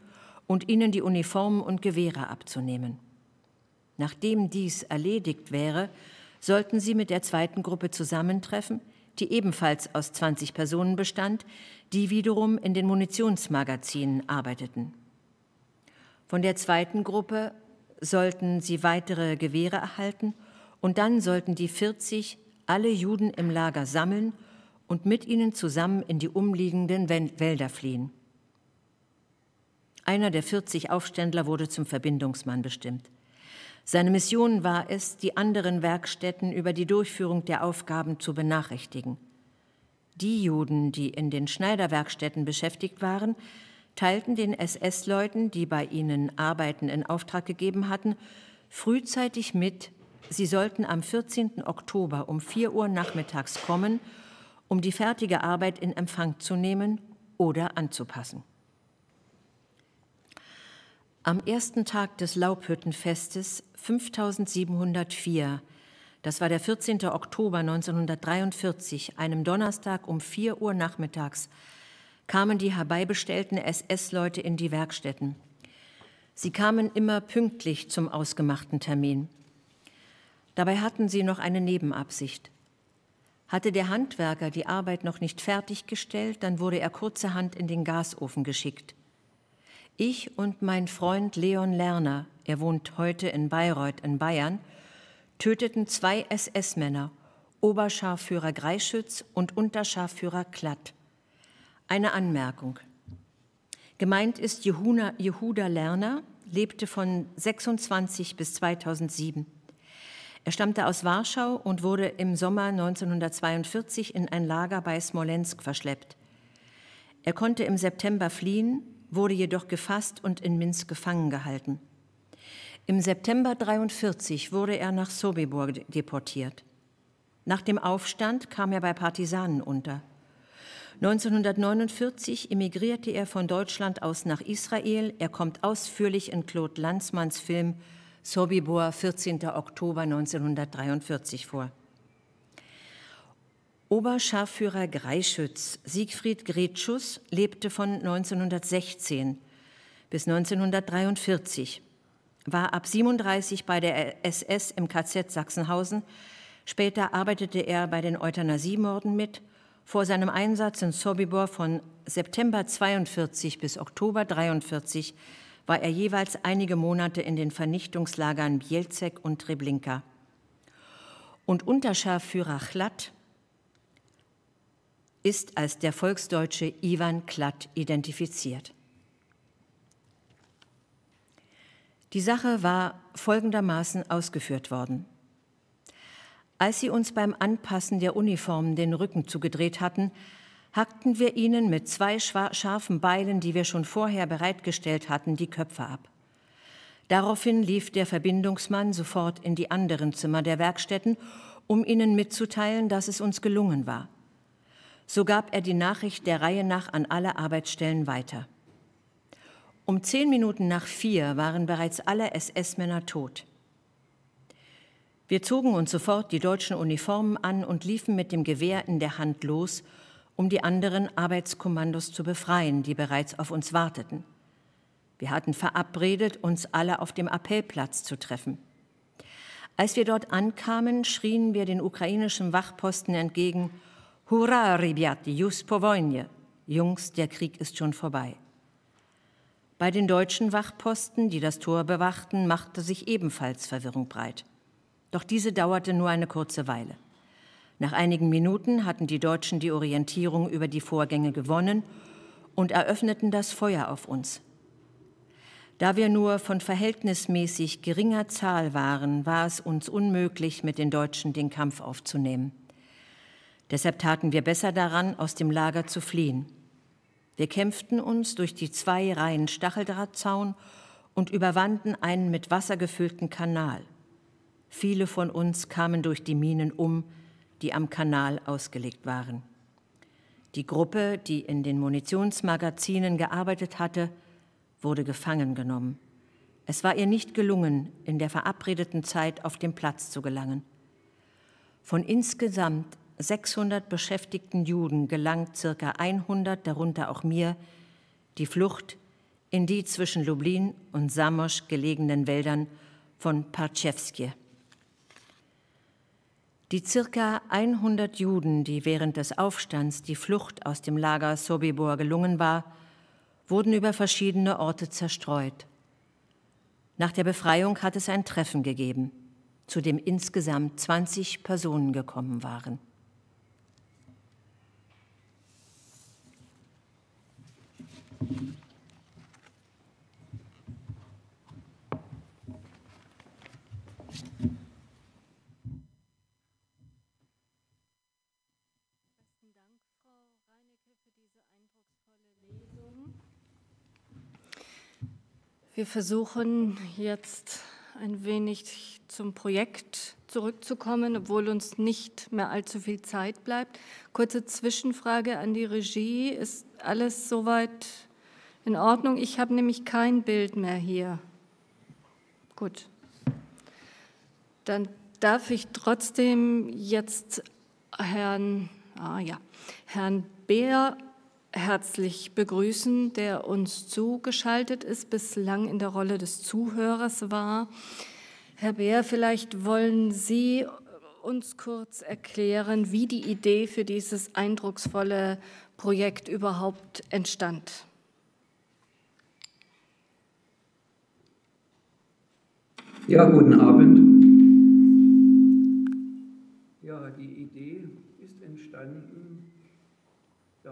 und ihnen die Uniformen und Gewehre abzunehmen. Nachdem dies erledigt wäre, sollten sie mit der zweiten Gruppe zusammentreffen, die ebenfalls aus 20 Personen bestand, die wiederum in den Munitionsmagazinen arbeiteten. Von der zweiten Gruppe sollten sie weitere Gewehre erhalten und dann sollten die 40 alle Juden im Lager sammeln und mit ihnen zusammen in die umliegenden Wälder fliehen. Einer der 40 Aufständler wurde zum Verbindungsmann bestimmt. Seine Mission war es, die anderen Werkstätten über die Durchführung der Aufgaben zu benachrichtigen. Die Juden, die in den Schneiderwerkstätten beschäftigt waren, teilten den SS-Leuten, die bei ihnen Arbeiten in Auftrag gegeben hatten, frühzeitig mit, Sie sollten am 14. Oktober um 4 Uhr nachmittags kommen, um die fertige Arbeit in Empfang zu nehmen oder anzupassen. Am ersten Tag des Laubhüttenfestes 5704, das war der 14. Oktober 1943, einem Donnerstag um 4 Uhr nachmittags, kamen die herbeibestellten SS-Leute in die Werkstätten. Sie kamen immer pünktlich zum ausgemachten Termin. Dabei hatten sie noch eine Nebenabsicht. Hatte der Handwerker die Arbeit noch nicht fertiggestellt, dann wurde er kurzerhand in den Gasofen geschickt. Ich und mein Freund Leon Lerner, er wohnt heute in Bayreuth in Bayern, töteten zwei SS-Männer, Oberscharführer Greischütz und Unterscharführer Klatt. Eine Anmerkung. Gemeint ist Jehuna, Jehuda Lerner, lebte von 26 bis 2007. Er stammte aus Warschau und wurde im Sommer 1942 in ein Lager bei Smolensk verschleppt. Er konnte im September fliehen, wurde jedoch gefasst und in Minsk gefangen gehalten. Im September 1943 wurde er nach Sobibor deportiert. Nach dem Aufstand kam er bei Partisanen unter. 1949 emigrierte er von Deutschland aus nach Israel. Er kommt ausführlich in Claude Lanzmanns Film Sobibor, 14. Oktober 1943 vor. Oberscharführer Greischütz Siegfried Gretschus lebte von 1916 bis 1943, war ab 37 bei der SS im KZ Sachsenhausen, später arbeitete er bei den Euthanasiemorden mit. Vor seinem Einsatz in Sobibor von September 42 bis Oktober 43 war er jeweils einige Monate in den Vernichtungslagern Bielzek und Treblinka. Und Unterscharführer Chlatt ist als der Volksdeutsche Ivan Klatt identifiziert. Die Sache war folgendermaßen ausgeführt worden. Als sie uns beim Anpassen der Uniformen den Rücken zugedreht hatten, hackten wir ihnen mit zwei scharfen Beilen, die wir schon vorher bereitgestellt hatten, die Köpfe ab. Daraufhin lief der Verbindungsmann sofort in die anderen Zimmer der Werkstätten, um ihnen mitzuteilen, dass es uns gelungen war. So gab er die Nachricht der Reihe nach an alle Arbeitsstellen weiter. Um zehn Minuten nach vier waren bereits alle SS-Männer tot. Wir zogen uns sofort die deutschen Uniformen an und liefen mit dem Gewehr in der Hand los, um die anderen Arbeitskommandos zu befreien, die bereits auf uns warteten. Wir hatten verabredet, uns alle auf dem Appellplatz zu treffen. Als wir dort ankamen, schrien wir den ukrainischen Wachposten entgegen, Hurra, Ribiati, Jus Powojnie, Jungs, der Krieg ist schon vorbei. Bei den deutschen Wachposten, die das Tor bewachten, machte sich ebenfalls Verwirrung breit. Doch diese dauerte nur eine kurze Weile. Nach einigen Minuten hatten die Deutschen die Orientierung über die Vorgänge gewonnen und eröffneten das Feuer auf uns. Da wir nur von verhältnismäßig geringer Zahl waren, war es uns unmöglich, mit den Deutschen den Kampf aufzunehmen. Deshalb taten wir besser daran, aus dem Lager zu fliehen. Wir kämpften uns durch die zwei Reihen Stacheldrahtzaun und überwanden einen mit Wasser gefüllten Kanal. Viele von uns kamen durch die Minen um, die am Kanal ausgelegt waren. Die Gruppe, die in den Munitionsmagazinen gearbeitet hatte, wurde gefangen genommen. Es war ihr nicht gelungen, in der verabredeten Zeit auf den Platz zu gelangen. Von insgesamt 600 beschäftigten Juden gelang ca. 100, darunter auch mir, die Flucht in die zwischen Lublin und Samosch gelegenen Wäldern von Parchewskie. Die circa 100 Juden, die während des Aufstands die Flucht aus dem Lager Sobibor gelungen war, wurden über verschiedene Orte zerstreut. Nach der Befreiung hat es ein Treffen gegeben, zu dem insgesamt 20 Personen gekommen waren. Thank you. Wir versuchen jetzt ein wenig zum Projekt zurückzukommen, obwohl uns nicht mehr allzu viel Zeit bleibt. Kurze Zwischenfrage an die Regie. Ist alles soweit in Ordnung? Ich habe nämlich kein Bild mehr hier. Gut. Dann darf ich trotzdem jetzt Herrn, ah ja, Herrn Beer herzlich begrüßen, der uns zugeschaltet ist, bislang in der Rolle des Zuhörers war. Herr Beer, vielleicht wollen Sie uns kurz erklären, wie die Idee für dieses eindrucksvolle Projekt überhaupt entstand. Ja, guten Abend. Ja, die Idee ist entstanden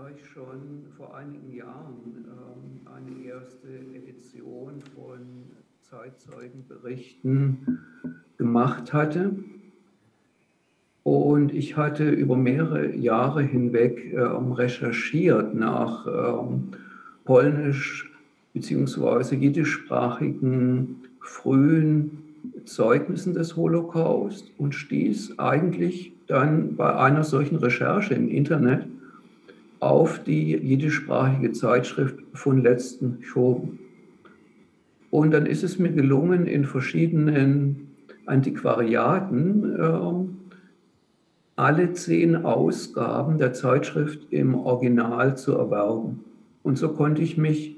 da ich schon vor einigen Jahren ähm, eine erste Edition von Zeitzeugenberichten gemacht hatte. Und ich hatte über mehrere Jahre hinweg ähm, recherchiert nach ähm, polnisch- bzw. jiddischsprachigen frühen Zeugnissen des Holocaust und stieß eigentlich dann bei einer solchen Recherche im Internet auf die jiddischsprachige Zeitschrift von letzten schoben. Und dann ist es mir gelungen, in verschiedenen Antiquariaten äh, alle zehn Ausgaben der Zeitschrift im Original zu erwerben. Und so konnte ich mich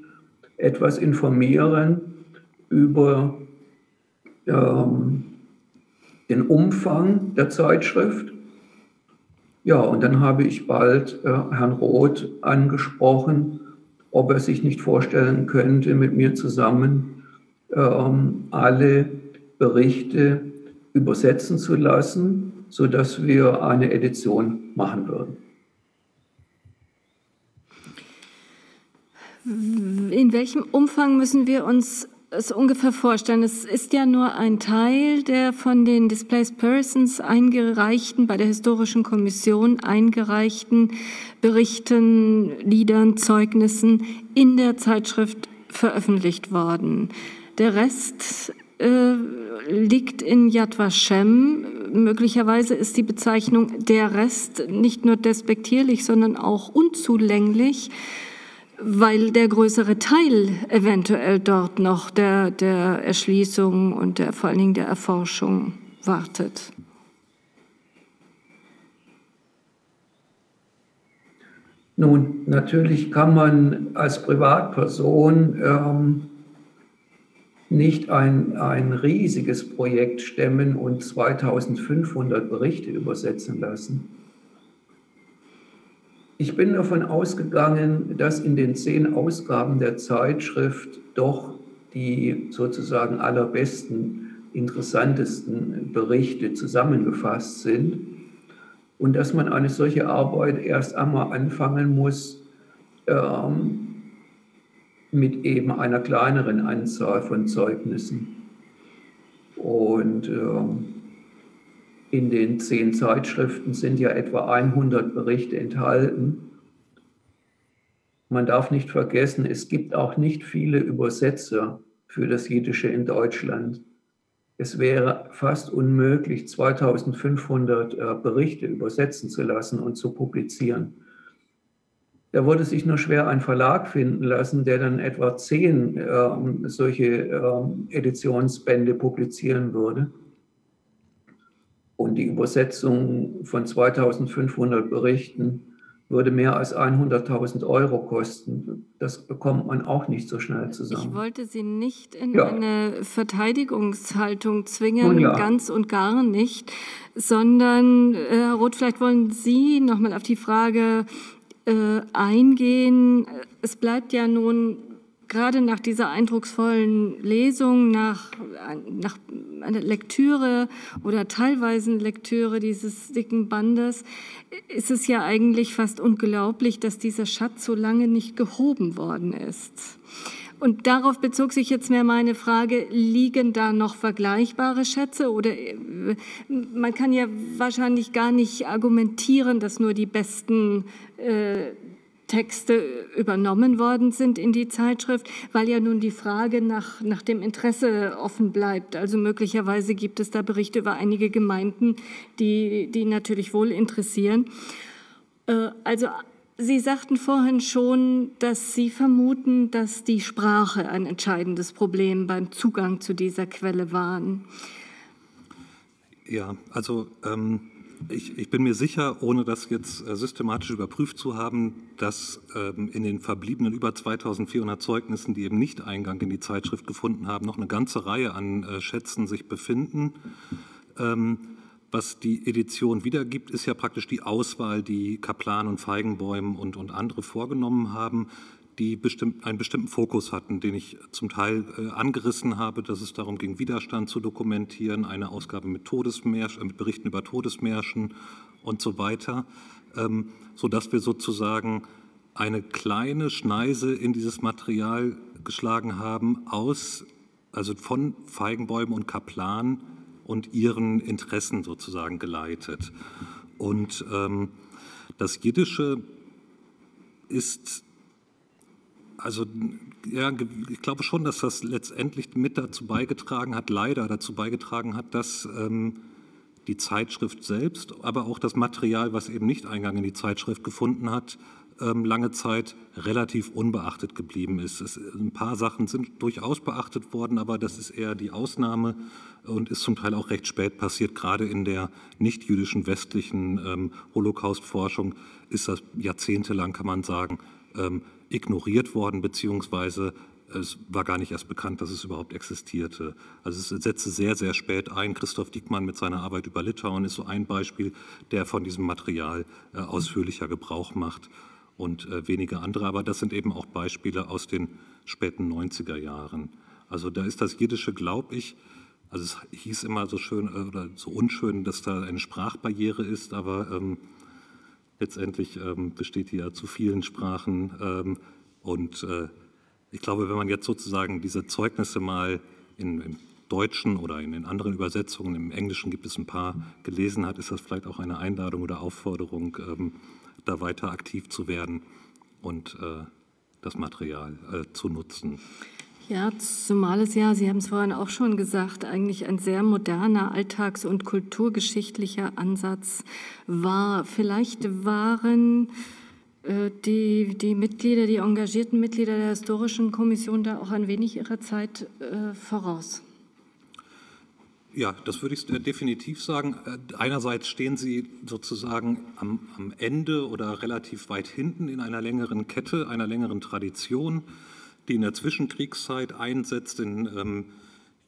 etwas informieren über ähm, den Umfang der Zeitschrift ja, und dann habe ich bald äh, Herrn Roth angesprochen, ob er sich nicht vorstellen könnte, mit mir zusammen ähm, alle Berichte übersetzen zu lassen, sodass wir eine Edition machen würden. In welchem Umfang müssen wir uns es ungefähr vorstellen? Es ist ja nur ein Teil der von den Displaced Persons eingereichten, bei der Historischen Kommission eingereichten Berichten, Liedern, Zeugnissen in der Zeitschrift veröffentlicht worden. Der Rest äh, liegt in Yad Vashem. Möglicherweise ist die Bezeichnung der Rest nicht nur despektierlich, sondern auch unzulänglich weil der größere Teil eventuell dort noch der, der Erschließung und der, vor allen Dingen der Erforschung wartet. Nun, natürlich kann man als Privatperson ähm, nicht ein, ein riesiges Projekt stemmen und 2500 Berichte übersetzen lassen. Ich bin davon ausgegangen, dass in den zehn Ausgaben der Zeitschrift doch die sozusagen allerbesten, interessantesten Berichte zusammengefasst sind und dass man eine solche Arbeit erst einmal anfangen muss ähm, mit eben einer kleineren Anzahl von Zeugnissen. Und ähm, in den zehn Zeitschriften sind ja etwa 100 Berichte enthalten. Man darf nicht vergessen, es gibt auch nicht viele Übersetzer für das Jiddische in Deutschland. Es wäre fast unmöglich, 2500 äh, Berichte übersetzen zu lassen und zu publizieren. Da würde sich nur schwer ein Verlag finden lassen, der dann etwa zehn äh, solche äh, Editionsbände publizieren würde. Und die Übersetzung von 2500 Berichten würde mehr als 100.000 Euro kosten. Das bekommt man auch nicht so schnell zusammen. Ich wollte Sie nicht in ja. eine Verteidigungshaltung zwingen, ja. ganz und gar nicht, sondern, Herr Roth, vielleicht wollen Sie nochmal auf die Frage äh, eingehen. Es bleibt ja nun gerade nach dieser eindrucksvollen Lesung, nach, nach einer Lektüre oder teilweise Lektüre dieses dicken Bandes, ist es ja eigentlich fast unglaublich, dass dieser Schatz so lange nicht gehoben worden ist. Und darauf bezog sich jetzt mehr meine Frage, liegen da noch vergleichbare Schätze? Oder äh, man kann ja wahrscheinlich gar nicht argumentieren, dass nur die besten äh, Texte übernommen worden sind in die Zeitschrift, weil ja nun die Frage nach, nach dem Interesse offen bleibt. Also möglicherweise gibt es da Berichte über einige Gemeinden, die, die natürlich wohl interessieren. Äh, also Sie sagten vorhin schon, dass Sie vermuten, dass die Sprache ein entscheidendes Problem beim Zugang zu dieser Quelle war. Ja, also ähm, ich, ich, bin mir sicher, ohne das jetzt äh, systematisch überprüft zu haben, dass ähm, in den verbliebenen über 2400 Zeugnissen, die eben nicht Eingang in die Zeitschrift gefunden haben, noch eine ganze Reihe an äh, Schätzen sich befinden. Ähm, was die Edition wiedergibt, ist ja praktisch die Auswahl, die Kaplan und Feigenbäumen und, und andere vorgenommen haben die bestimmt, einen bestimmten Fokus hatten, den ich zum Teil äh, angerissen habe, dass es darum ging, Widerstand zu dokumentieren, eine Ausgabe mit, Todesmärschen, äh, mit Berichten über Todesmärschen und so weiter, ähm, sodass wir sozusagen eine kleine Schneise in dieses Material geschlagen haben aus, also von Feigenbäumen und Kaplan und ihren Interessen sozusagen geleitet. Und ähm, das Jiddische ist also ja, ich glaube schon, dass das letztendlich mit dazu beigetragen hat, leider dazu beigetragen hat, dass ähm, die Zeitschrift selbst, aber auch das Material, was eben nicht Eingang in die Zeitschrift gefunden hat, ähm, lange Zeit relativ unbeachtet geblieben ist. Es, ein paar Sachen sind durchaus beachtet worden, aber das ist eher die Ausnahme und ist zum Teil auch recht spät passiert. Gerade in der nicht-jüdischen westlichen ähm, Holocaust-Forschung ist das jahrzehntelang, kann man sagen, ähm, ignoriert worden, beziehungsweise es war gar nicht erst bekannt, dass es überhaupt existierte. Also es setzte sehr, sehr spät ein. Christoph Dieckmann mit seiner Arbeit über Litauen ist so ein Beispiel, der von diesem Material äh, ausführlicher Gebrauch macht und äh, wenige andere. Aber das sind eben auch Beispiele aus den späten 90er Jahren. Also da ist das Jiddische, glaube ich, also es hieß immer so schön äh, oder so unschön, dass da eine Sprachbarriere ist, aber ähm, Letztendlich ähm, besteht die ja zu vielen Sprachen. Ähm, und äh, ich glaube, wenn man jetzt sozusagen diese Zeugnisse mal in, im Deutschen oder in den anderen Übersetzungen, im Englischen gibt es ein paar, gelesen hat, ist das vielleicht auch eine Einladung oder Aufforderung, ähm, da weiter aktiv zu werden und äh, das Material äh, zu nutzen. Ja, zumal es ja, Sie haben es vorhin auch schon gesagt, eigentlich ein sehr moderner alltags- und kulturgeschichtlicher Ansatz war. Vielleicht waren äh, die, die Mitglieder, die engagierten Mitglieder der historischen Kommission da auch ein wenig ihrer Zeit äh, voraus. Ja, das würde ich äh, definitiv sagen. Äh, einerseits stehen sie sozusagen am, am Ende oder relativ weit hinten in einer längeren Kette, einer längeren Tradition die in der Zwischenkriegszeit einsetzt in ähm,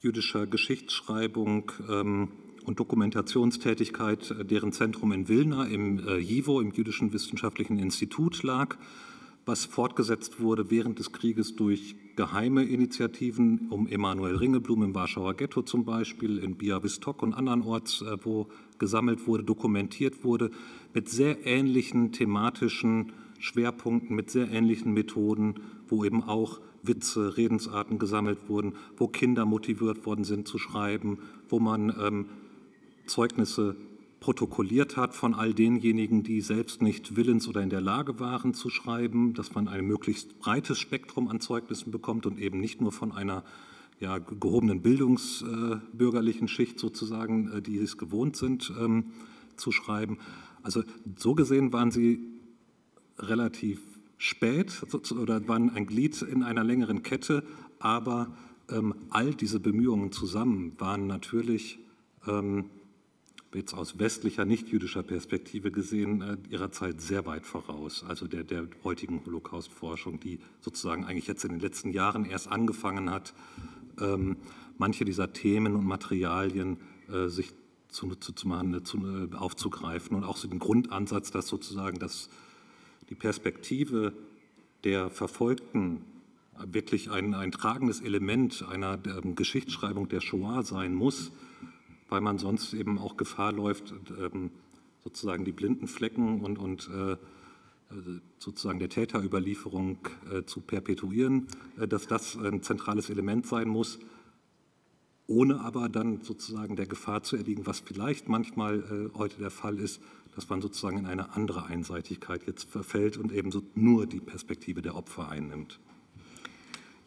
jüdischer Geschichtsschreibung ähm, und Dokumentationstätigkeit, äh, deren Zentrum in Wilna im äh, JIVO, im Jüdischen Wissenschaftlichen Institut lag, was fortgesetzt wurde während des Krieges durch geheime Initiativen um Emanuel Ringeblum im Warschauer Ghetto zum Beispiel, in Białystok und andernorts, äh, wo gesammelt wurde, dokumentiert wurde, mit sehr ähnlichen thematischen Schwerpunkten mit sehr ähnlichen Methoden, wo eben auch Witze, Redensarten gesammelt wurden, wo Kinder motiviert worden sind zu schreiben, wo man ähm, Zeugnisse protokolliert hat von all denjenigen, die selbst nicht willens oder in der Lage waren zu schreiben, dass man ein möglichst breites Spektrum an Zeugnissen bekommt und eben nicht nur von einer ja, gehobenen bildungsbürgerlichen äh, Schicht sozusagen, äh, die es gewohnt sind ähm, zu schreiben. Also so gesehen waren sie relativ spät oder waren ein Glied in einer längeren Kette, aber ähm, all diese Bemühungen zusammen waren natürlich ähm, jetzt aus westlicher, nicht-jüdischer Perspektive gesehen, äh, ihrer Zeit sehr weit voraus, also der, der heutigen Holocaust-Forschung, die sozusagen eigentlich jetzt in den letzten Jahren erst angefangen hat, ähm, manche dieser Themen und Materialien äh, sich zunutze zu machen, äh, zu, äh, aufzugreifen und auch so den Grundansatz, dass sozusagen das die Perspektive der Verfolgten wirklich ein, ein tragendes Element einer ähm, Geschichtsschreibung der Shoah sein muss, weil man sonst eben auch Gefahr läuft, ähm, sozusagen die blinden Flecken und, und äh, sozusagen der Täterüberlieferung äh, zu perpetuieren, äh, dass das ein zentrales Element sein muss, ohne aber dann sozusagen der Gefahr zu erliegen, was vielleicht manchmal äh, heute der Fall ist, dass man sozusagen in eine andere Einseitigkeit jetzt verfällt und eben so nur die Perspektive der Opfer einnimmt.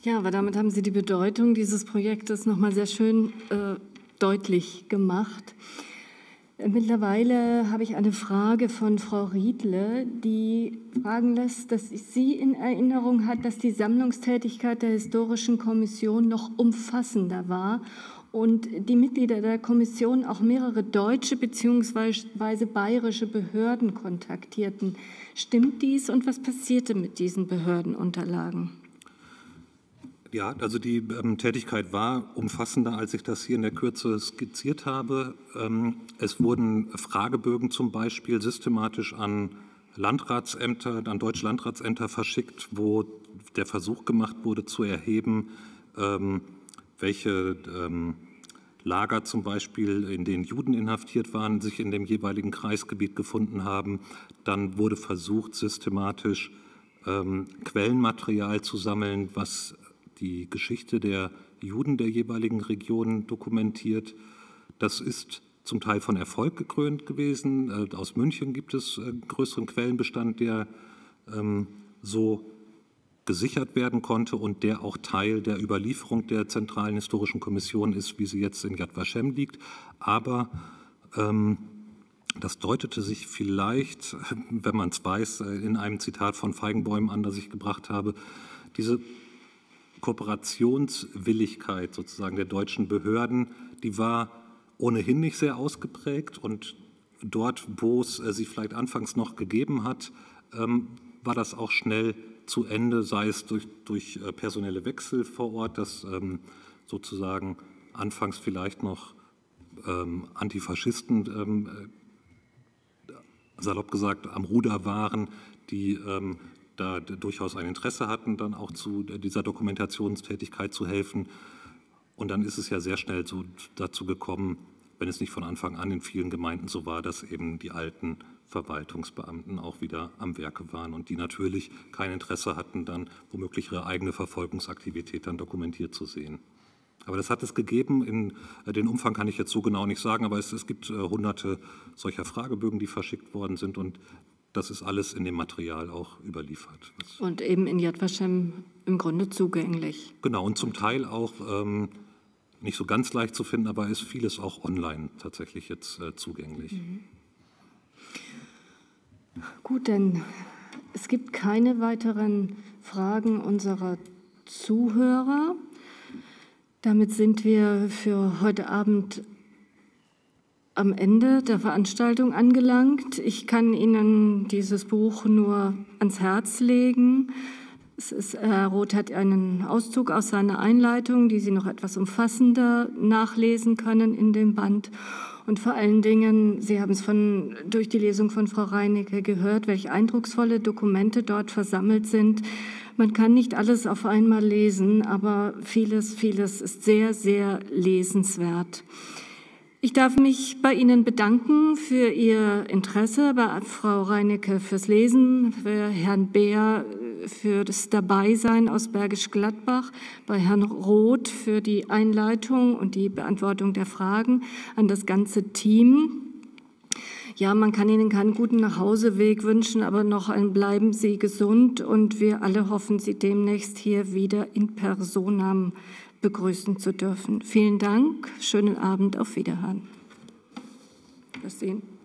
Ja, aber damit haben Sie die Bedeutung dieses Projektes nochmal sehr schön äh, deutlich gemacht. Mittlerweile habe ich eine Frage von Frau Riedle, die fragen lässt, dass sie in Erinnerung hat, dass die Sammlungstätigkeit der Historischen Kommission noch umfassender war und die Mitglieder der Kommission auch mehrere deutsche bzw. bayerische Behörden kontaktierten. Stimmt dies und was passierte mit diesen Behördenunterlagen? Ja, also die ähm, Tätigkeit war umfassender, als ich das hier in der Kürze skizziert habe. Ähm, es wurden Fragebögen zum Beispiel systematisch an Landratsämter, an deutsche Landratsämter verschickt, wo der Versuch gemacht wurde zu erheben, ähm, welche ähm, Lager zum Beispiel, in denen Juden inhaftiert waren, sich in dem jeweiligen Kreisgebiet gefunden haben. Dann wurde versucht, systematisch ähm, Quellenmaterial zu sammeln, was die Geschichte der Juden der jeweiligen Regionen dokumentiert. Das ist zum Teil von Erfolg gekrönt gewesen. Äh, aus München gibt es einen äh, größeren Quellenbestand, der ähm, so gesichert werden konnte und der auch Teil der Überlieferung der Zentralen Historischen Kommission ist, wie sie jetzt in Yad Vashem liegt. Aber ähm, das deutete sich vielleicht, wenn man es weiß, äh, in einem Zitat von Feigenbäumen an, das ich gebracht habe, diese Kooperationswilligkeit sozusagen der deutschen Behörden, die war ohnehin nicht sehr ausgeprägt und dort, wo es äh, sie vielleicht anfangs noch gegeben hat, ähm, war das auch schnell zu Ende, sei es durch, durch äh, personelle Wechsel vor Ort, dass ähm, sozusagen anfangs vielleicht noch ähm, Antifaschisten, ähm, äh, salopp gesagt, am Ruder waren, die ähm, da durchaus ein Interesse hatten, dann auch zu dieser Dokumentationstätigkeit zu helfen. Und dann ist es ja sehr schnell so dazu gekommen, wenn es nicht von Anfang an in vielen Gemeinden so war, dass eben die alten Verwaltungsbeamten auch wieder am Werke waren und die natürlich kein Interesse hatten, dann womöglich ihre eigene Verfolgungsaktivität dann dokumentiert zu sehen. Aber das hat es gegeben. In, äh, den Umfang kann ich jetzt so genau nicht sagen, aber es, es gibt äh, hunderte solcher Fragebögen, die verschickt worden sind und das ist alles in dem Material auch überliefert. Und eben in Yad Vashem im Grunde zugänglich. Genau, und zum Teil auch ähm, nicht so ganz leicht zu finden, aber ist vieles auch online tatsächlich jetzt äh, zugänglich. Mhm. Gut, denn es gibt keine weiteren Fragen unserer Zuhörer. Damit sind wir für heute Abend am Ende der Veranstaltung angelangt. Ich kann Ihnen dieses Buch nur ans Herz legen. Ist, äh, Herr Roth hat einen Auszug aus seiner Einleitung, die Sie noch etwas umfassender nachlesen können in dem Band. Und vor allen Dingen, Sie haben es von, durch die Lesung von Frau Reinecke gehört, welche eindrucksvolle Dokumente dort versammelt sind. Man kann nicht alles auf einmal lesen, aber vieles, vieles ist sehr, sehr lesenswert. Ich darf mich bei Ihnen bedanken für Ihr Interesse, bei Frau Reinecke fürs Lesen, bei Herrn Beer äh, für das Dabeisein aus Bergisch Gladbach, bei Herrn Roth für die Einleitung und die Beantwortung der Fragen, an das ganze Team. Ja, man kann Ihnen keinen guten Nachhauseweg wünschen, aber noch ein bleiben Sie gesund und wir alle hoffen Sie demnächst hier wieder in Personam begrüßen zu dürfen. Vielen Dank, schönen Abend, auf Wiederhören. Bis sehen.